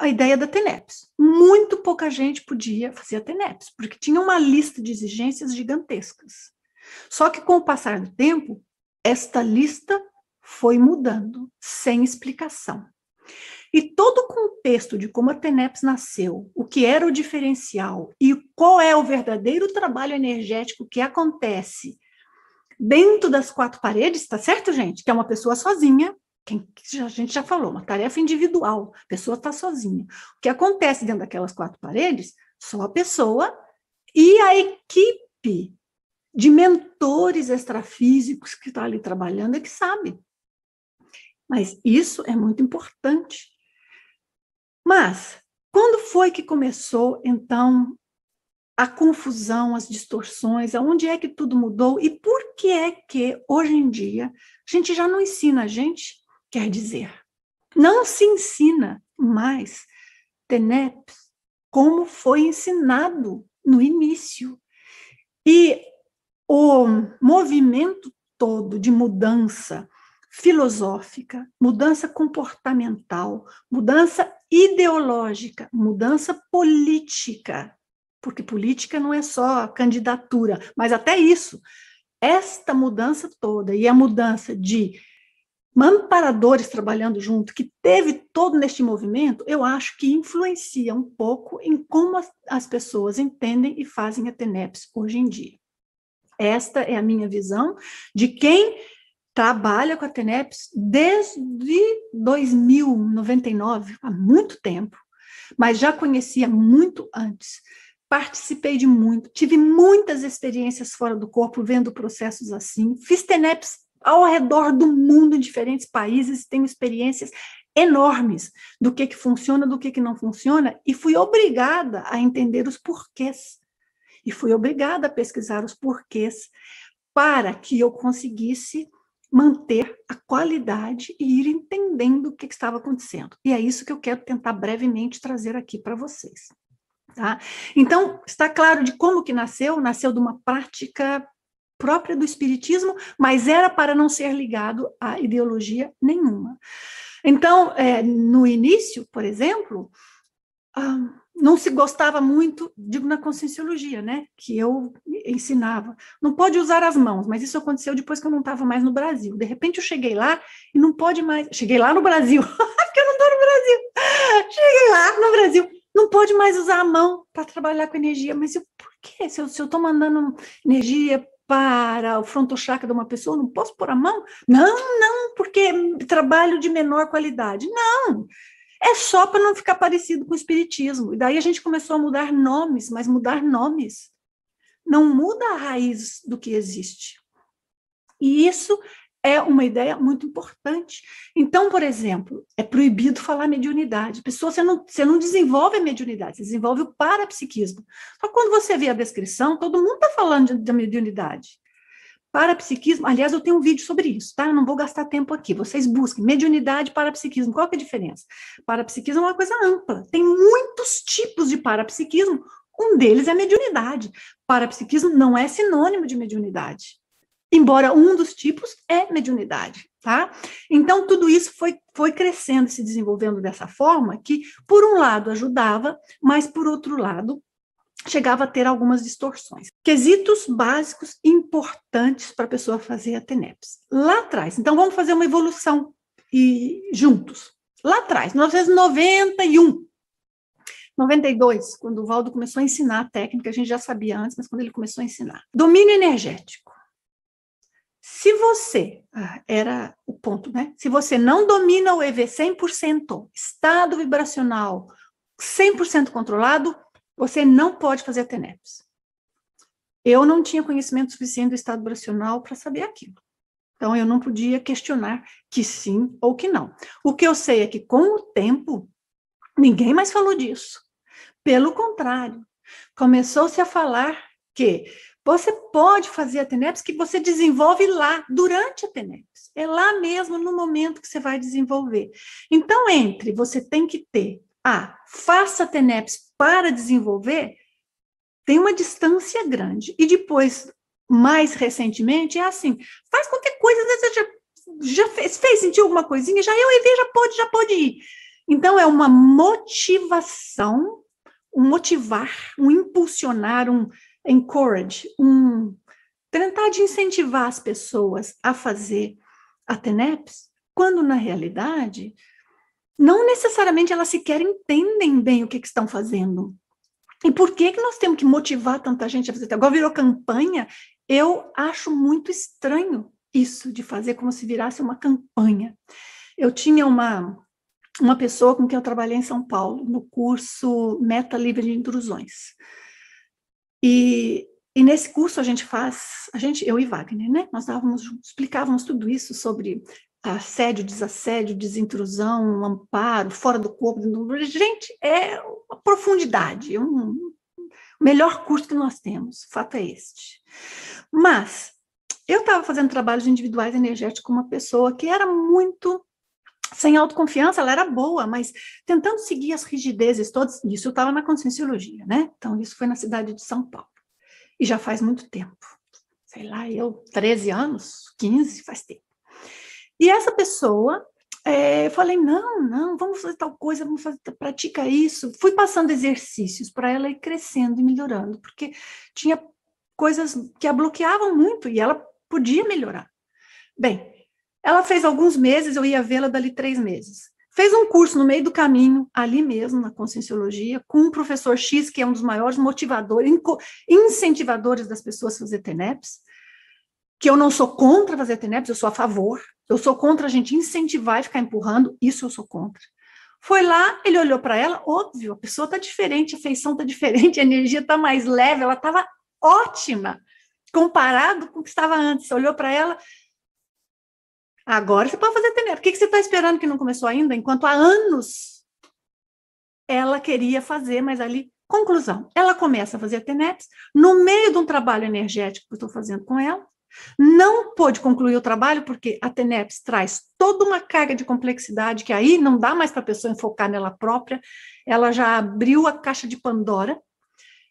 a ideia da TENEPS. Muito pouca gente podia fazer a TENEPS, porque tinha uma lista de exigências gigantescas. Só que com o passar do tempo, esta lista foi mudando, sem explicação. E todo o contexto de como a TENEPS nasceu, o que era o diferencial e qual é o verdadeiro trabalho energético que acontece dentro das quatro paredes, tá certo, gente? Que é uma pessoa sozinha, quem, a gente já falou, uma tarefa individual, a pessoa está sozinha. O que acontece dentro daquelas quatro paredes, só a pessoa e a equipe de mentores extrafísicos que está ali trabalhando é que sabe. Mas isso é muito importante. Mas quando foi que começou, então, a confusão, as distorções, aonde é que tudo mudou e por que é que hoje em dia a gente já não ensina a gente, quer dizer, não se ensina mais TENEPS como foi ensinado no início. E o movimento todo de mudança filosófica, mudança comportamental, mudança ideológica, mudança política porque política não é só candidatura, mas até isso. Esta mudança toda e a mudança de amparadores trabalhando junto, que teve todo neste movimento, eu acho que influencia um pouco em como as, as pessoas entendem e fazem a TENEPS hoje em dia. Esta é a minha visão de quem trabalha com a TENEPS desde 2099, há muito tempo, mas já conhecia muito antes participei de muito, tive muitas experiências fora do corpo, vendo processos assim, fiz TENEPs ao redor do mundo, em diferentes países, tenho experiências enormes do que, que funciona, do que, que não funciona, e fui obrigada a entender os porquês. E fui obrigada a pesquisar os porquês para que eu conseguisse manter a qualidade e ir entendendo o que, que estava acontecendo. E é isso que eu quero tentar brevemente trazer aqui para vocês. Tá? Então, está claro de como que nasceu, nasceu de uma prática própria do espiritismo, mas era para não ser ligado a ideologia nenhuma. Então, é, no início, por exemplo, ah, não se gostava muito, digo na conscienciologia, né, que eu ensinava. Não pode usar as mãos, mas isso aconteceu depois que eu não estava mais no Brasil. De repente eu cheguei lá e não pode mais. Cheguei lá no Brasil, porque eu não estou no Brasil. Cheguei lá no Brasil não pode mais usar a mão para trabalhar com energia. Mas eu, por quê? Se eu estou mandando energia para o frontochakra de uma pessoa, não posso pôr a mão? Não, não, porque trabalho de menor qualidade. Não, é só para não ficar parecido com o espiritismo. E daí a gente começou a mudar nomes, mas mudar nomes não muda a raiz do que existe. E isso é uma ideia muito importante. Então, por exemplo, é proibido falar mediunidade. Pessoa, você não, você não desenvolve a mediunidade, você desenvolve o parapsiquismo. Só quando você vê a descrição, todo mundo está falando da mediunidade. Parapsiquismo, aliás, eu tenho um vídeo sobre isso, tá? Eu não vou gastar tempo aqui. Vocês busquem mediunidade, parapsiquismo. Qual que é a diferença? Parapsiquismo é uma coisa ampla. Tem muitos tipos de parapsiquismo. Um deles é mediunidade. Parapsiquismo não é sinônimo de mediunidade embora um dos tipos é mediunidade, tá? Então tudo isso foi foi crescendo e se desenvolvendo dessa forma que por um lado ajudava, mas por outro lado chegava a ter algumas distorções. Quesitos básicos importantes para a pessoa fazer a TENEPS. Lá atrás, então vamos fazer uma evolução e juntos. Lá atrás, 1991, 92, quando o Valdo começou a ensinar a técnica, a gente já sabia antes, mas quando ele começou a ensinar. Domínio energético. Se você, ah, era o ponto, né? Se você não domina o EV 100%, estado vibracional 100% controlado, você não pode fazer a TENEPS. Eu não tinha conhecimento suficiente do estado vibracional para saber aquilo. Então, eu não podia questionar que sim ou que não. O que eu sei é que, com o tempo, ninguém mais falou disso. Pelo contrário, começou-se a falar que você pode fazer a TENEPS que você desenvolve lá, durante a TENEPS. É lá mesmo, no momento que você vai desenvolver. Então, entre, você tem que ter a ah, faça a TENEPS para desenvolver, tem uma distância grande. E depois, mais recentemente, é assim, faz qualquer coisa, você já, já fez, fez, sentiu alguma coisinha, já eu e já pode, já pode ir. Então, é uma motivação, um motivar, um impulsionar, um encourage, um tentar de incentivar as pessoas a fazer a TENEPS, quando na realidade não necessariamente elas sequer entendem bem o que, que estão fazendo. E por que, que nós temos que motivar tanta gente a fazer? Agora virou campanha. Eu acho muito estranho isso de fazer como se virasse uma campanha. Eu tinha uma uma pessoa com quem eu trabalhei em São Paulo no curso Meta Livre de Intrusões. E, e nesse curso a gente faz, a gente, eu e Wagner, né? Nós dávamos, explicávamos tudo isso sobre assédio, desassédio, desintrusão, amparo, fora do corpo. Gente, é uma profundidade, é um, o melhor curso que nós temos, o fato é este. Mas eu estava fazendo trabalhos individuais energéticos com uma pessoa que era muito sem autoconfiança, ela era boa, mas tentando seguir as rigidezes todas, isso estava na conscienciologia, né? Então, isso foi na cidade de São Paulo. E já faz muito tempo. Sei lá, eu, 13 anos, 15, faz tempo. E essa pessoa, é, eu falei, não, não, vamos fazer tal coisa, vamos fazer, pratica isso. Fui passando exercícios para ela ir crescendo e melhorando, porque tinha coisas que a bloqueavam muito e ela podia melhorar. Bem, ela fez alguns meses, eu ia vê-la dali três meses. Fez um curso no meio do caminho, ali mesmo, na Conscienciologia, com um professor X, que é um dos maiores motivadores, incentivadores das pessoas a fazer TENEPS, que eu não sou contra fazer TENEPS, eu sou a favor. Eu sou contra a gente incentivar e ficar empurrando, isso eu sou contra. Foi lá, ele olhou para ela, óbvio, a pessoa está diferente, a feição está diferente, a energia está mais leve, ela estava ótima, comparado com o que estava antes. Olhou para ela, Agora você pode fazer tenebra. Por que, você está esperando que não começou ainda? Enquanto há anos ela queria fazer, mas ali. Conclusão, ela começa a fazer TENEPS no meio de um trabalho energético que eu estou fazendo com ela, não pôde concluir o trabalho porque a TENEPS traz toda uma carga de complexidade que aí não dá mais para a pessoa enfocar nela própria. Ela já abriu a caixa de Pandora.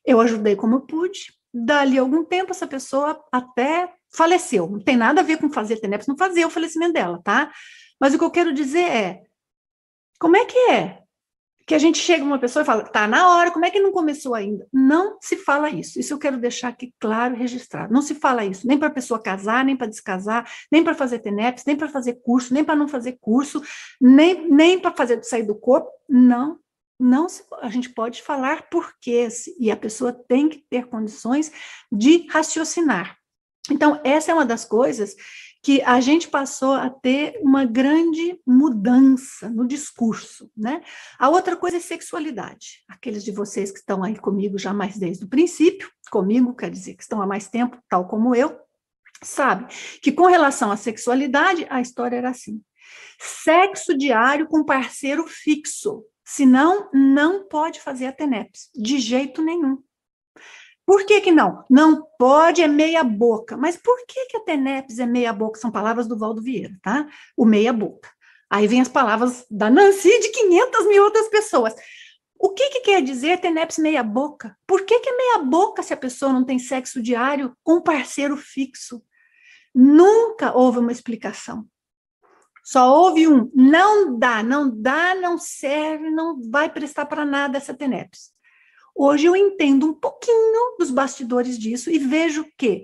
Eu ajudei como eu pude. Dali algum tempo essa pessoa até faleceu. Não tem nada a ver com fazer TENEPS, não fazer o falecimento dela, tá? Mas o que eu quero dizer é, como é que é que a gente chega uma pessoa e fala, tá na hora, como é que não começou ainda? Não se fala isso. Isso eu quero deixar aqui claro e registrado. Não se fala isso, nem para a pessoa casar, nem para descasar, nem para fazer TENEPS, nem para fazer curso, nem para não fazer curso, nem, nem para fazer sair do corpo. Não, não se, a gente pode falar porquês, e a pessoa tem que ter condições de raciocinar. Então, essa é uma das coisas que a gente passou a ter uma grande mudança no discurso, né? A outra coisa é sexualidade. Aqueles de vocês que estão aí comigo já mais desde o princípio, comigo quer dizer que estão há mais tempo, tal como eu, sabe que com relação à sexualidade, a história era assim: sexo diário com parceiro fixo, senão não pode fazer a TENEPS, de jeito nenhum. Por que, que não? Não pode é meia boca. Mas por que, que a TENEPS é meia boca? São palavras do Valdo Vieira, tá? O meia boca. Aí vem as palavras da Nancy e de 500 mil outras pessoas. O que, que quer dizer TENEPS meia boca? Por que, que é meia boca se a pessoa não tem sexo diário com um parceiro fixo? Nunca houve uma explicação. Só houve um, não dá, não dá, não serve, não vai prestar para nada essa TENEPS. Hoje eu entendo um pouquinho dos bastidores disso e vejo que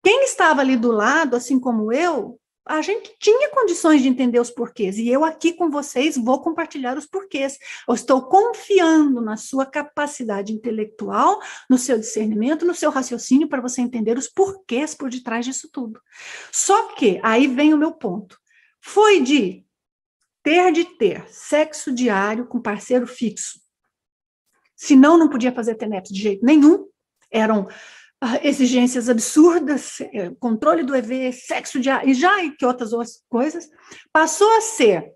quem estava ali do lado, assim como eu, a gente tinha condições de entender os porquês, e eu aqui com vocês vou compartilhar os porquês. Eu estou confiando na sua capacidade intelectual, no seu discernimento, no seu raciocínio, para você entender os porquês por detrás disso tudo. Só que, aí vem o meu ponto: foi de ter de ter sexo diário com parceiro fixo senão não podia fazer TENEPS de jeito nenhum, eram ah, exigências absurdas, eh, controle do EV, sexo de e já e que outras, outras coisas, passou a ser,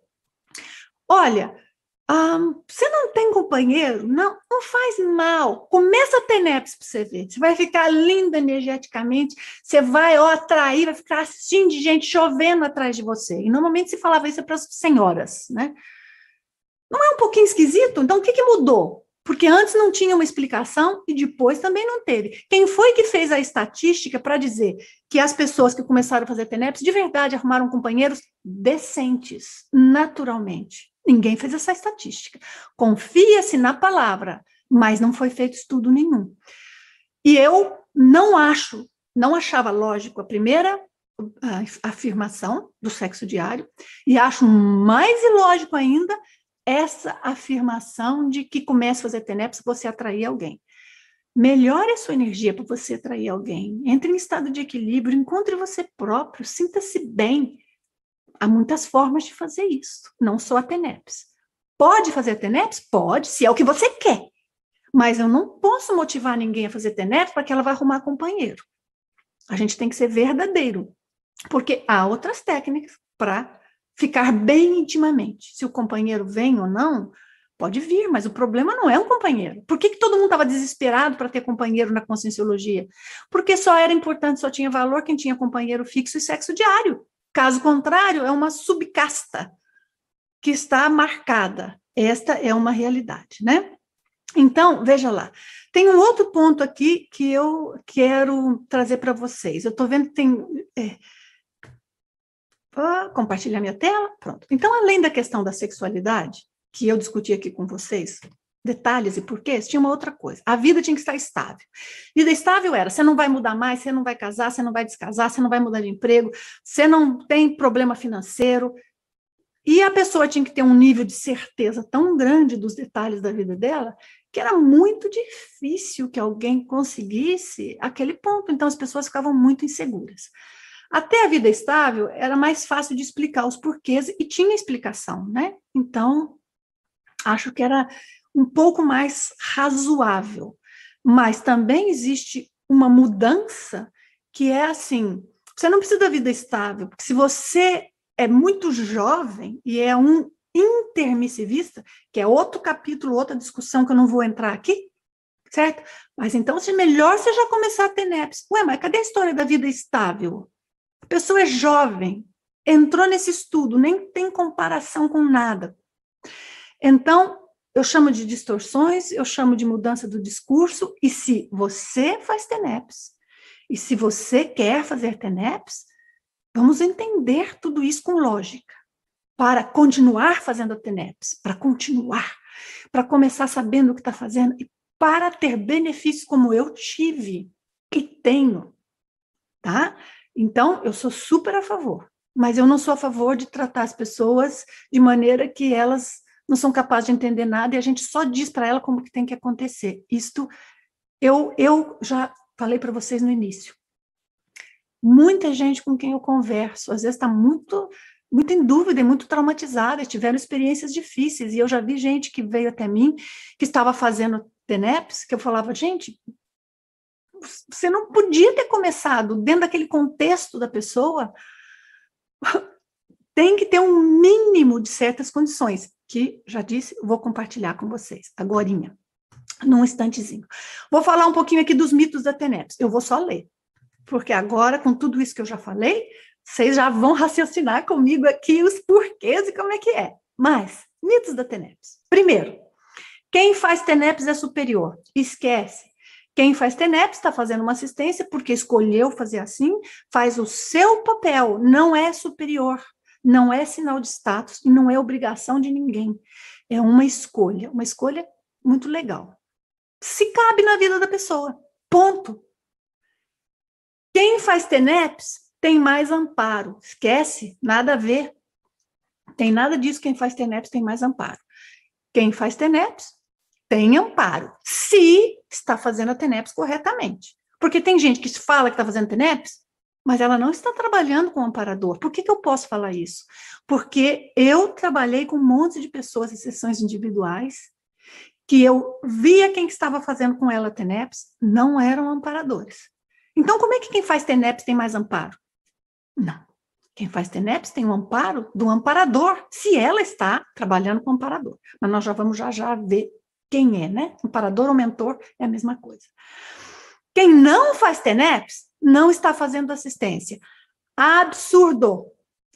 olha, um, ah, você não tem companheiro? Não, não faz mal. Começa a TENEPS para você ver. Você vai ficar linda energeticamente, você vai ó, atrair, vai ficar assim de gente chovendo atrás de você. E normalmente se falava isso para as senhoras, né? Não é um pouquinho esquisito? Então, o que, que mudou? Porque antes não tinha uma explicação e depois também não teve. Quem foi que fez a estatística para dizer que as pessoas que começaram a fazer TENEPS de verdade arrumaram companheiros decentes, naturalmente? Ninguém fez essa estatística. Confia-se na palavra, mas não foi feito estudo nenhum. E eu não acho, não achava lógico a primeira a ah, afirmação do sexo diário, e acho mais ilógico ainda essa afirmação de que comece a fazer TENEPS você atrair alguém. Melhore a sua energia para você atrair alguém. Entre em estado de equilíbrio, encontre você próprio, sinta-se bem. Há muitas formas de fazer isso, não só a TENEPS. Pode fazer a TENEPS? Pode, se é o que você quer. Mas eu não posso motivar ninguém a fazer TENEPS para que ela vá arrumar companheiro. A gente tem que ser verdadeiro, porque há outras técnicas para ficar bem intimamente. Se o companheiro vem ou não, pode vir, mas o problema não é o companheiro. Por que, que todo mundo estava desesperado para ter companheiro na conscienciologia? Porque só era importante, só tinha valor quem tinha companheiro fixo e sexo diário. Caso contrário, é uma subcasta que está marcada. Esta é uma realidade, né? Então, veja lá. Tem um outro ponto aqui que eu quero trazer para vocês. Eu estou vendo que tem. É, ah, compartilhar minha tela, pronto. Então, além da questão da sexualidade, que eu discuti aqui com vocês, detalhes e porquês, tinha uma outra coisa. A vida tinha que estar estável. Vida estável era: você não vai mudar mais, você não vai casar, você não vai descasar, você não vai mudar de emprego, você não tem problema financeiro. E a pessoa tinha que ter um nível de certeza tão grande dos detalhes da vida dela que era muito difícil que alguém conseguisse aquele ponto. Então as pessoas ficavam muito inseguras. Até a vida estável era mais fácil de explicar os porquês e tinha explicação, né? Então, acho que era um pouco mais razoável. Mas também existe uma mudança que é assim: você não precisa da vida estável, porque se você é muito jovem e é um intermissivista, que é outro capítulo, outra discussão que eu não vou entrar aqui, certo? Mas então, se melhor você já começar a ter NEPs. Ué, mas cadê a história da vida estável? A pessoa é jovem, entrou nesse estudo, nem tem comparação com nada. Então, eu chamo de distorções, eu chamo de mudança do discurso, e se você faz TENEPS, e se você quer fazer TENEPS, vamos entender tudo isso com lógica, para continuar fazendo TENEPS, para continuar, para começar sabendo o que está fazendo, e para ter benefícios como eu tive e tenho, tá? Então, eu sou super a favor, mas eu não sou a favor de tratar as pessoas de maneira que elas não são capazes de entender nada e a gente só diz para ela como que tem que acontecer. Isto eu, eu já falei para vocês no início. Muita gente com quem eu converso, às vezes está muito muito em dúvida e muito traumatizada, tiveram experiências difíceis. E eu já vi gente que veio até mim que estava fazendo TENEPS, que eu falava, gente, você não podia ter começado dentro daquele contexto da pessoa. Tem que ter um mínimo de certas condições, que já disse, vou compartilhar com vocês agorinha, num instantezinho. Vou falar um pouquinho aqui dos mitos da TENEPS. Eu vou só ler, porque agora, com tudo isso que eu já falei, vocês já vão raciocinar comigo aqui os porquês e como é que é. Mas, mitos da TENEPS. Primeiro, quem faz TENEPS é superior. Esquece. Quem faz TENEP está fazendo uma assistência porque escolheu fazer assim, faz o seu papel, não é superior, não é sinal de status e não é obrigação de ninguém. É uma escolha, uma escolha muito legal. Se cabe na vida da pessoa, ponto. Quem faz TENEPS tem mais amparo, esquece, nada a ver. Tem nada disso, quem faz TENEPS tem mais amparo. Quem faz TENEPS tem amparo, se está fazendo a TENEPS corretamente. Porque tem gente que fala que está fazendo TENEPS, mas ela não está trabalhando com o amparador. Por que, que eu posso falar isso? Porque eu trabalhei com um monte de pessoas em sessões individuais que eu via quem estava fazendo com ela TENEPS não eram amparadores. Então, como é que quem faz TENEPS tem mais amparo? Não. Quem faz TENEPS tem o um amparo do amparador, se ela está trabalhando com o amparador. Mas nós já vamos já já ver quem é, né? Um parador ou mentor é a mesma coisa. Quem não faz TENEPS não está fazendo assistência. Absurdo!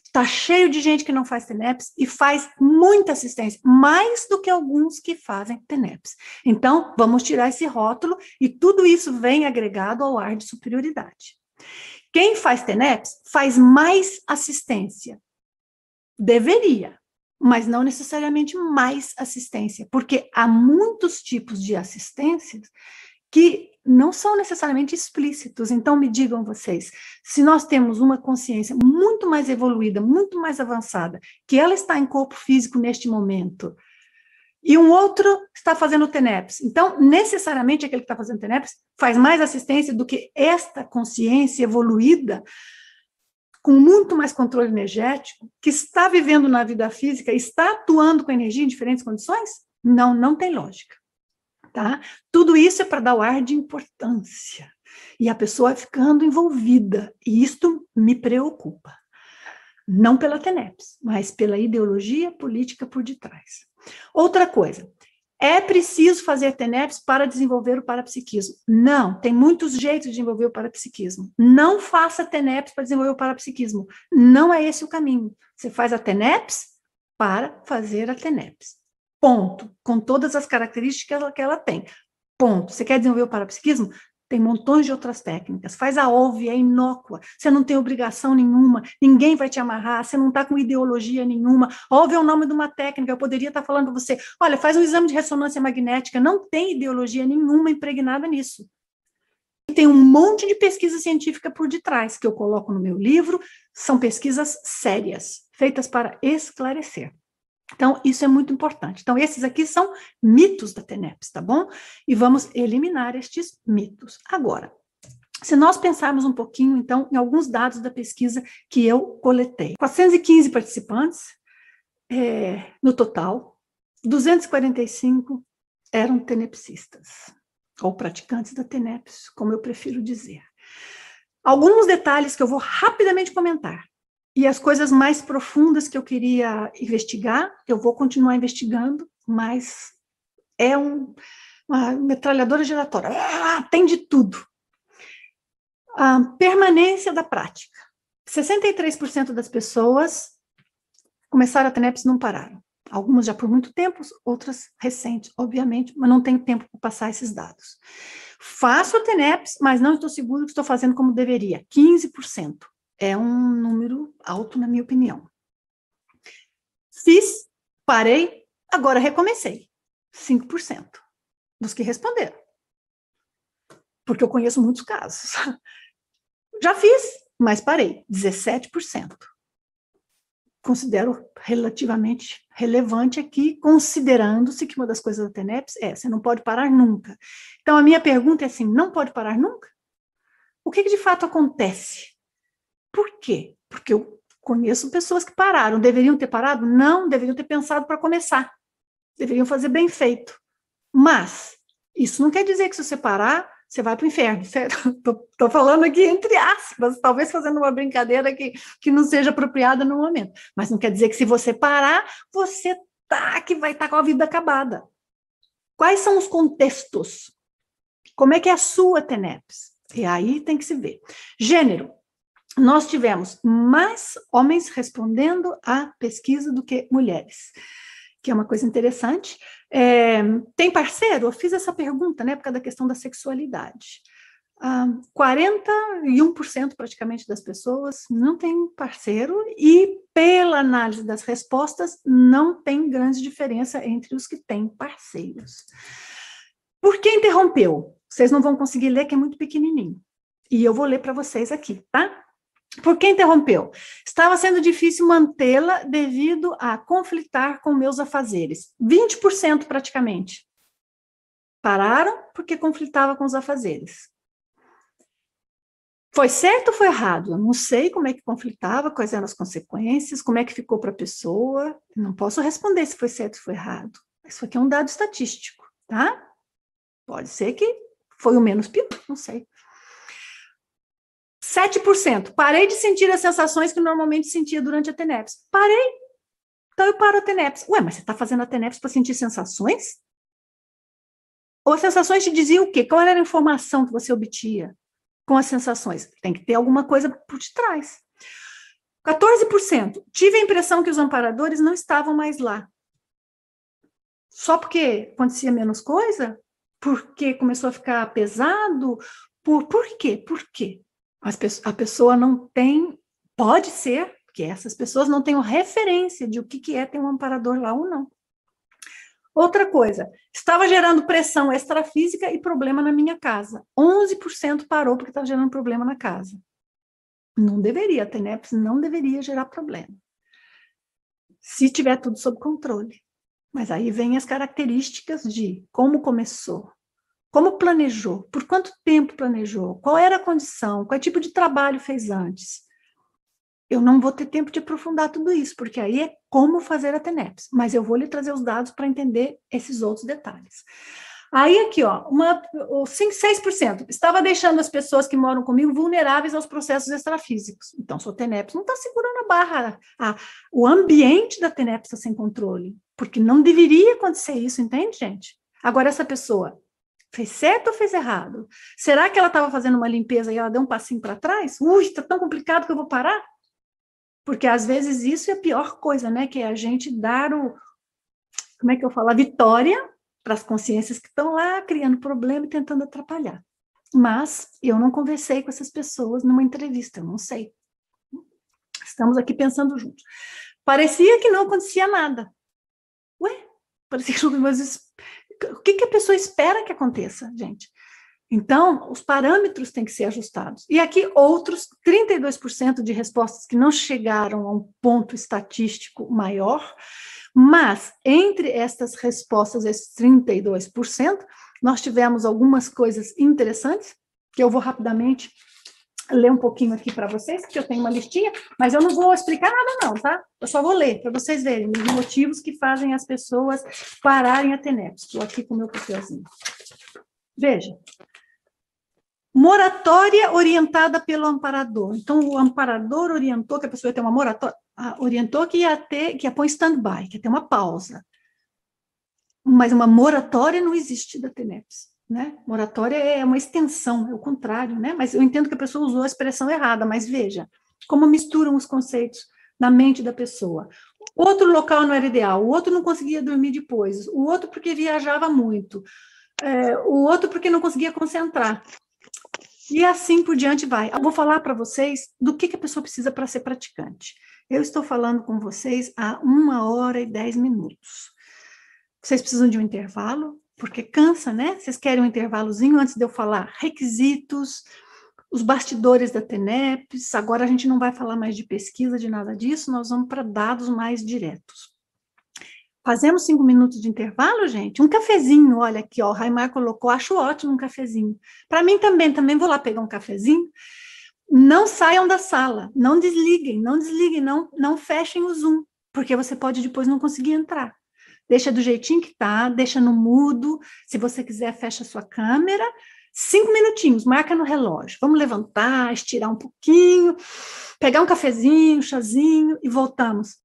Está cheio de gente que não faz TENEPS e faz muita assistência, mais do que alguns que fazem TENEPS. Então, vamos tirar esse rótulo e tudo isso vem agregado ao ar de superioridade. Quem faz TENEPS faz mais assistência. Deveria, mas não necessariamente mais assistência, porque há muitos tipos de assistências que não são necessariamente explícitos. Então, me digam vocês, se nós temos uma consciência muito mais evoluída, muito mais avançada, que ela está em corpo físico neste momento, e um outro está fazendo TENEPS. Então, necessariamente, aquele que está fazendo TENEPS faz mais assistência do que esta consciência evoluída com muito mais controle energético, que está vivendo na vida física, está atuando com energia em diferentes condições? Não, não tem lógica. Tá? Tudo isso é para dar o ar de importância. E a pessoa ficando envolvida, e isto me preocupa. Não pela TENEPS, mas pela ideologia política por detrás. Outra coisa, é preciso fazer TENEPS para desenvolver o parapsiquismo? Não, tem muitos jeitos de desenvolver o parapsiquismo. Não faça TENEPS para desenvolver o parapsiquismo. Não é esse o caminho. Você faz a TENEPS para fazer a TENEPS. Ponto. Com todas as características que ela tem. Ponto. Você quer desenvolver o parapsiquismo? Tem montões de outras técnicas. Faz a óbvia, é inócua. Você não tem obrigação nenhuma, ninguém vai te amarrar, você não está com ideologia nenhuma. Óbvia é o nome de uma técnica. Eu poderia estar tá falando para você: olha, faz um exame de ressonância magnética. Não tem ideologia nenhuma impregnada nisso. E tem um monte de pesquisa científica por detrás, que eu coloco no meu livro. São pesquisas sérias, feitas para esclarecer. Então, isso é muito importante. Então, esses aqui são mitos da TENEPS, tá bom? E vamos eliminar estes mitos. Agora, se nós pensarmos um pouquinho, então, em alguns dados da pesquisa que eu coletei: 415 participantes é, no total, 245 eram tenepsistas, ou praticantes da TENEPS, como eu prefiro dizer. Alguns detalhes que eu vou rapidamente comentar. E as coisas mais profundas que eu queria investigar, eu vou continuar investigando, mas é um, uma metralhadora giratória. Ah, tem de tudo. A permanência da prática. 63% das pessoas começaram a TNEPS e não pararam. Algumas já por muito tempo, outras recentes, obviamente, mas não tenho tempo para passar esses dados. Faço a TNEPS, mas não estou seguro que estou fazendo como deveria, 15% é um número alto, na minha opinião. Fiz, parei, agora recomecei. 5% dos que responderam. Porque eu conheço muitos casos. Já fiz, mas parei. 17%. Considero relativamente relevante aqui, considerando-se que uma das coisas da TENEPS é você não pode parar nunca. Então, a minha pergunta é assim: não pode parar nunca? O que, que de fato acontece? Por quê? Porque eu conheço pessoas que pararam. Deveriam ter parado? Não, deveriam ter pensado para começar. Deveriam fazer bem feito. Mas isso não quer dizer que se você parar, você vai para o inferno. Estou falando aqui entre aspas, talvez fazendo uma brincadeira que, que não seja apropriada no momento. Mas não quer dizer que se você parar, você tá que vai estar tá com a vida acabada. Quais são os contextos? Como é que é a sua TENEPS? E aí tem que se ver. Gênero nós tivemos mais homens respondendo à pesquisa do que mulheres, que é uma coisa interessante. É, tem parceiro? Eu fiz essa pergunta, né, por causa da questão da sexualidade. Ah, 41% praticamente das pessoas não tem parceiro e, pela análise das respostas, não tem grande diferença entre os que têm parceiros. Por que interrompeu? Vocês não vão conseguir ler, que é muito pequenininho. E eu vou ler para vocês aqui, tá? Por que interrompeu? Estava sendo difícil mantê-la devido a conflitar com meus afazeres. 20% praticamente. Pararam porque conflitava com os afazeres. Foi certo ou foi errado? Eu não sei como é que conflitava, quais eram as consequências, como é que ficou para a pessoa. Eu não posso responder se foi certo ou foi errado. Isso aqui é um dado estatístico, tá? Pode ser que foi o menos pior, não sei. 7%. Parei de sentir as sensações que normalmente sentia durante a TENEPS. Parei. Então eu paro a TENEPS. Ué, mas você está fazendo a TENEPS para sentir sensações? Ou as sensações te diziam o quê? Qual era a informação que você obtinha com as sensações? Tem que ter alguma coisa por detrás. 14%. Tive a impressão que os amparadores não estavam mais lá. Só porque acontecia menos coisa? Porque começou a ficar pesado? Por, por quê? Por quê? a pessoa não tem, pode ser, que essas pessoas não têm referência de o que, que é ter um amparador lá ou não. Outra coisa, estava gerando pressão extrafísica e problema na minha casa. 11% parou porque estava gerando problema na casa. Não deveria, a TENEPS né? não deveria gerar problema. Se tiver tudo sob controle. Mas aí vem as características de como começou, como planejou? Por quanto tempo planejou? Qual era a condição? Qual tipo de trabalho fez antes? Eu não vou ter tempo de aprofundar tudo isso, porque aí é como fazer a TENEPS, mas eu vou lhe trazer os dados para entender esses outros detalhes. Aí aqui, ó, uma, 5, 6%. Estava deixando as pessoas que moram comigo vulneráveis aos processos extrafísicos. Então, sua TENEPS não está segurando a barra. A, o ambiente da TENEPS está sem controle, porque não deveria acontecer isso, entende, gente? Agora, essa pessoa Fez certo ou fez errado? Será que ela estava fazendo uma limpeza e ela deu um passinho para trás? Ui, está tão complicado que eu vou parar? Porque às vezes isso é a pior coisa, né? Que é a gente dar o. Como é que eu falo? A vitória para as consciências que estão lá criando problema e tentando atrapalhar. Mas eu não conversei com essas pessoas numa entrevista, eu não sei. Estamos aqui pensando juntos. Parecia que não acontecia nada. Ué, parecia que não, mas o que, que a pessoa espera que aconteça, gente? Então, os parâmetros têm que ser ajustados. E aqui, outros 32% de respostas que não chegaram a um ponto estatístico maior, mas entre estas respostas, esses 32%, nós tivemos algumas coisas interessantes que eu vou rapidamente ler um pouquinho aqui para vocês, que eu tenho uma listinha, mas eu não vou explicar nada não, tá? Eu só vou ler para vocês verem os motivos que fazem as pessoas pararem a TENEPS. Estou aqui com o meu papelzinho. Veja, moratória orientada pelo amparador. Então, o amparador orientou que a pessoa ia ter uma moratória, ah, orientou que ia ter, que ia pôr stand-by, que ia ter uma pausa. Mas uma moratória não existe da TENEPS. Né? Moratória é uma extensão, é o contrário, né? Mas eu entendo que a pessoa usou a expressão errada, mas veja como misturam os conceitos na mente da pessoa. Outro local não era ideal, o outro não conseguia dormir depois, o outro porque viajava muito, é, o outro porque não conseguia concentrar. E assim por diante vai. Eu vou falar para vocês do que, que a pessoa precisa para ser praticante. Eu estou falando com vocês há uma hora e dez minutos. Vocês precisam de um intervalo, porque cansa, né? Vocês querem um intervalozinho antes de eu falar requisitos, os bastidores da TENEPS. Agora a gente não vai falar mais de pesquisa, de nada disso, nós vamos para dados mais diretos. Fazemos cinco minutos de intervalo, gente? Um cafezinho, olha aqui, ó, o Raimar colocou, acho ótimo um cafezinho. Para mim também, também vou lá pegar um cafezinho. Não saiam da sala, não desliguem, não desliguem, não, não fechem o Zoom, porque você pode depois não conseguir entrar deixa do jeitinho que tá, deixa no mudo. Se você quiser, fecha a sua câmera. Cinco minutinhos, marca no relógio. Vamos levantar, estirar um pouquinho, pegar um cafezinho, um chazinho e voltamos.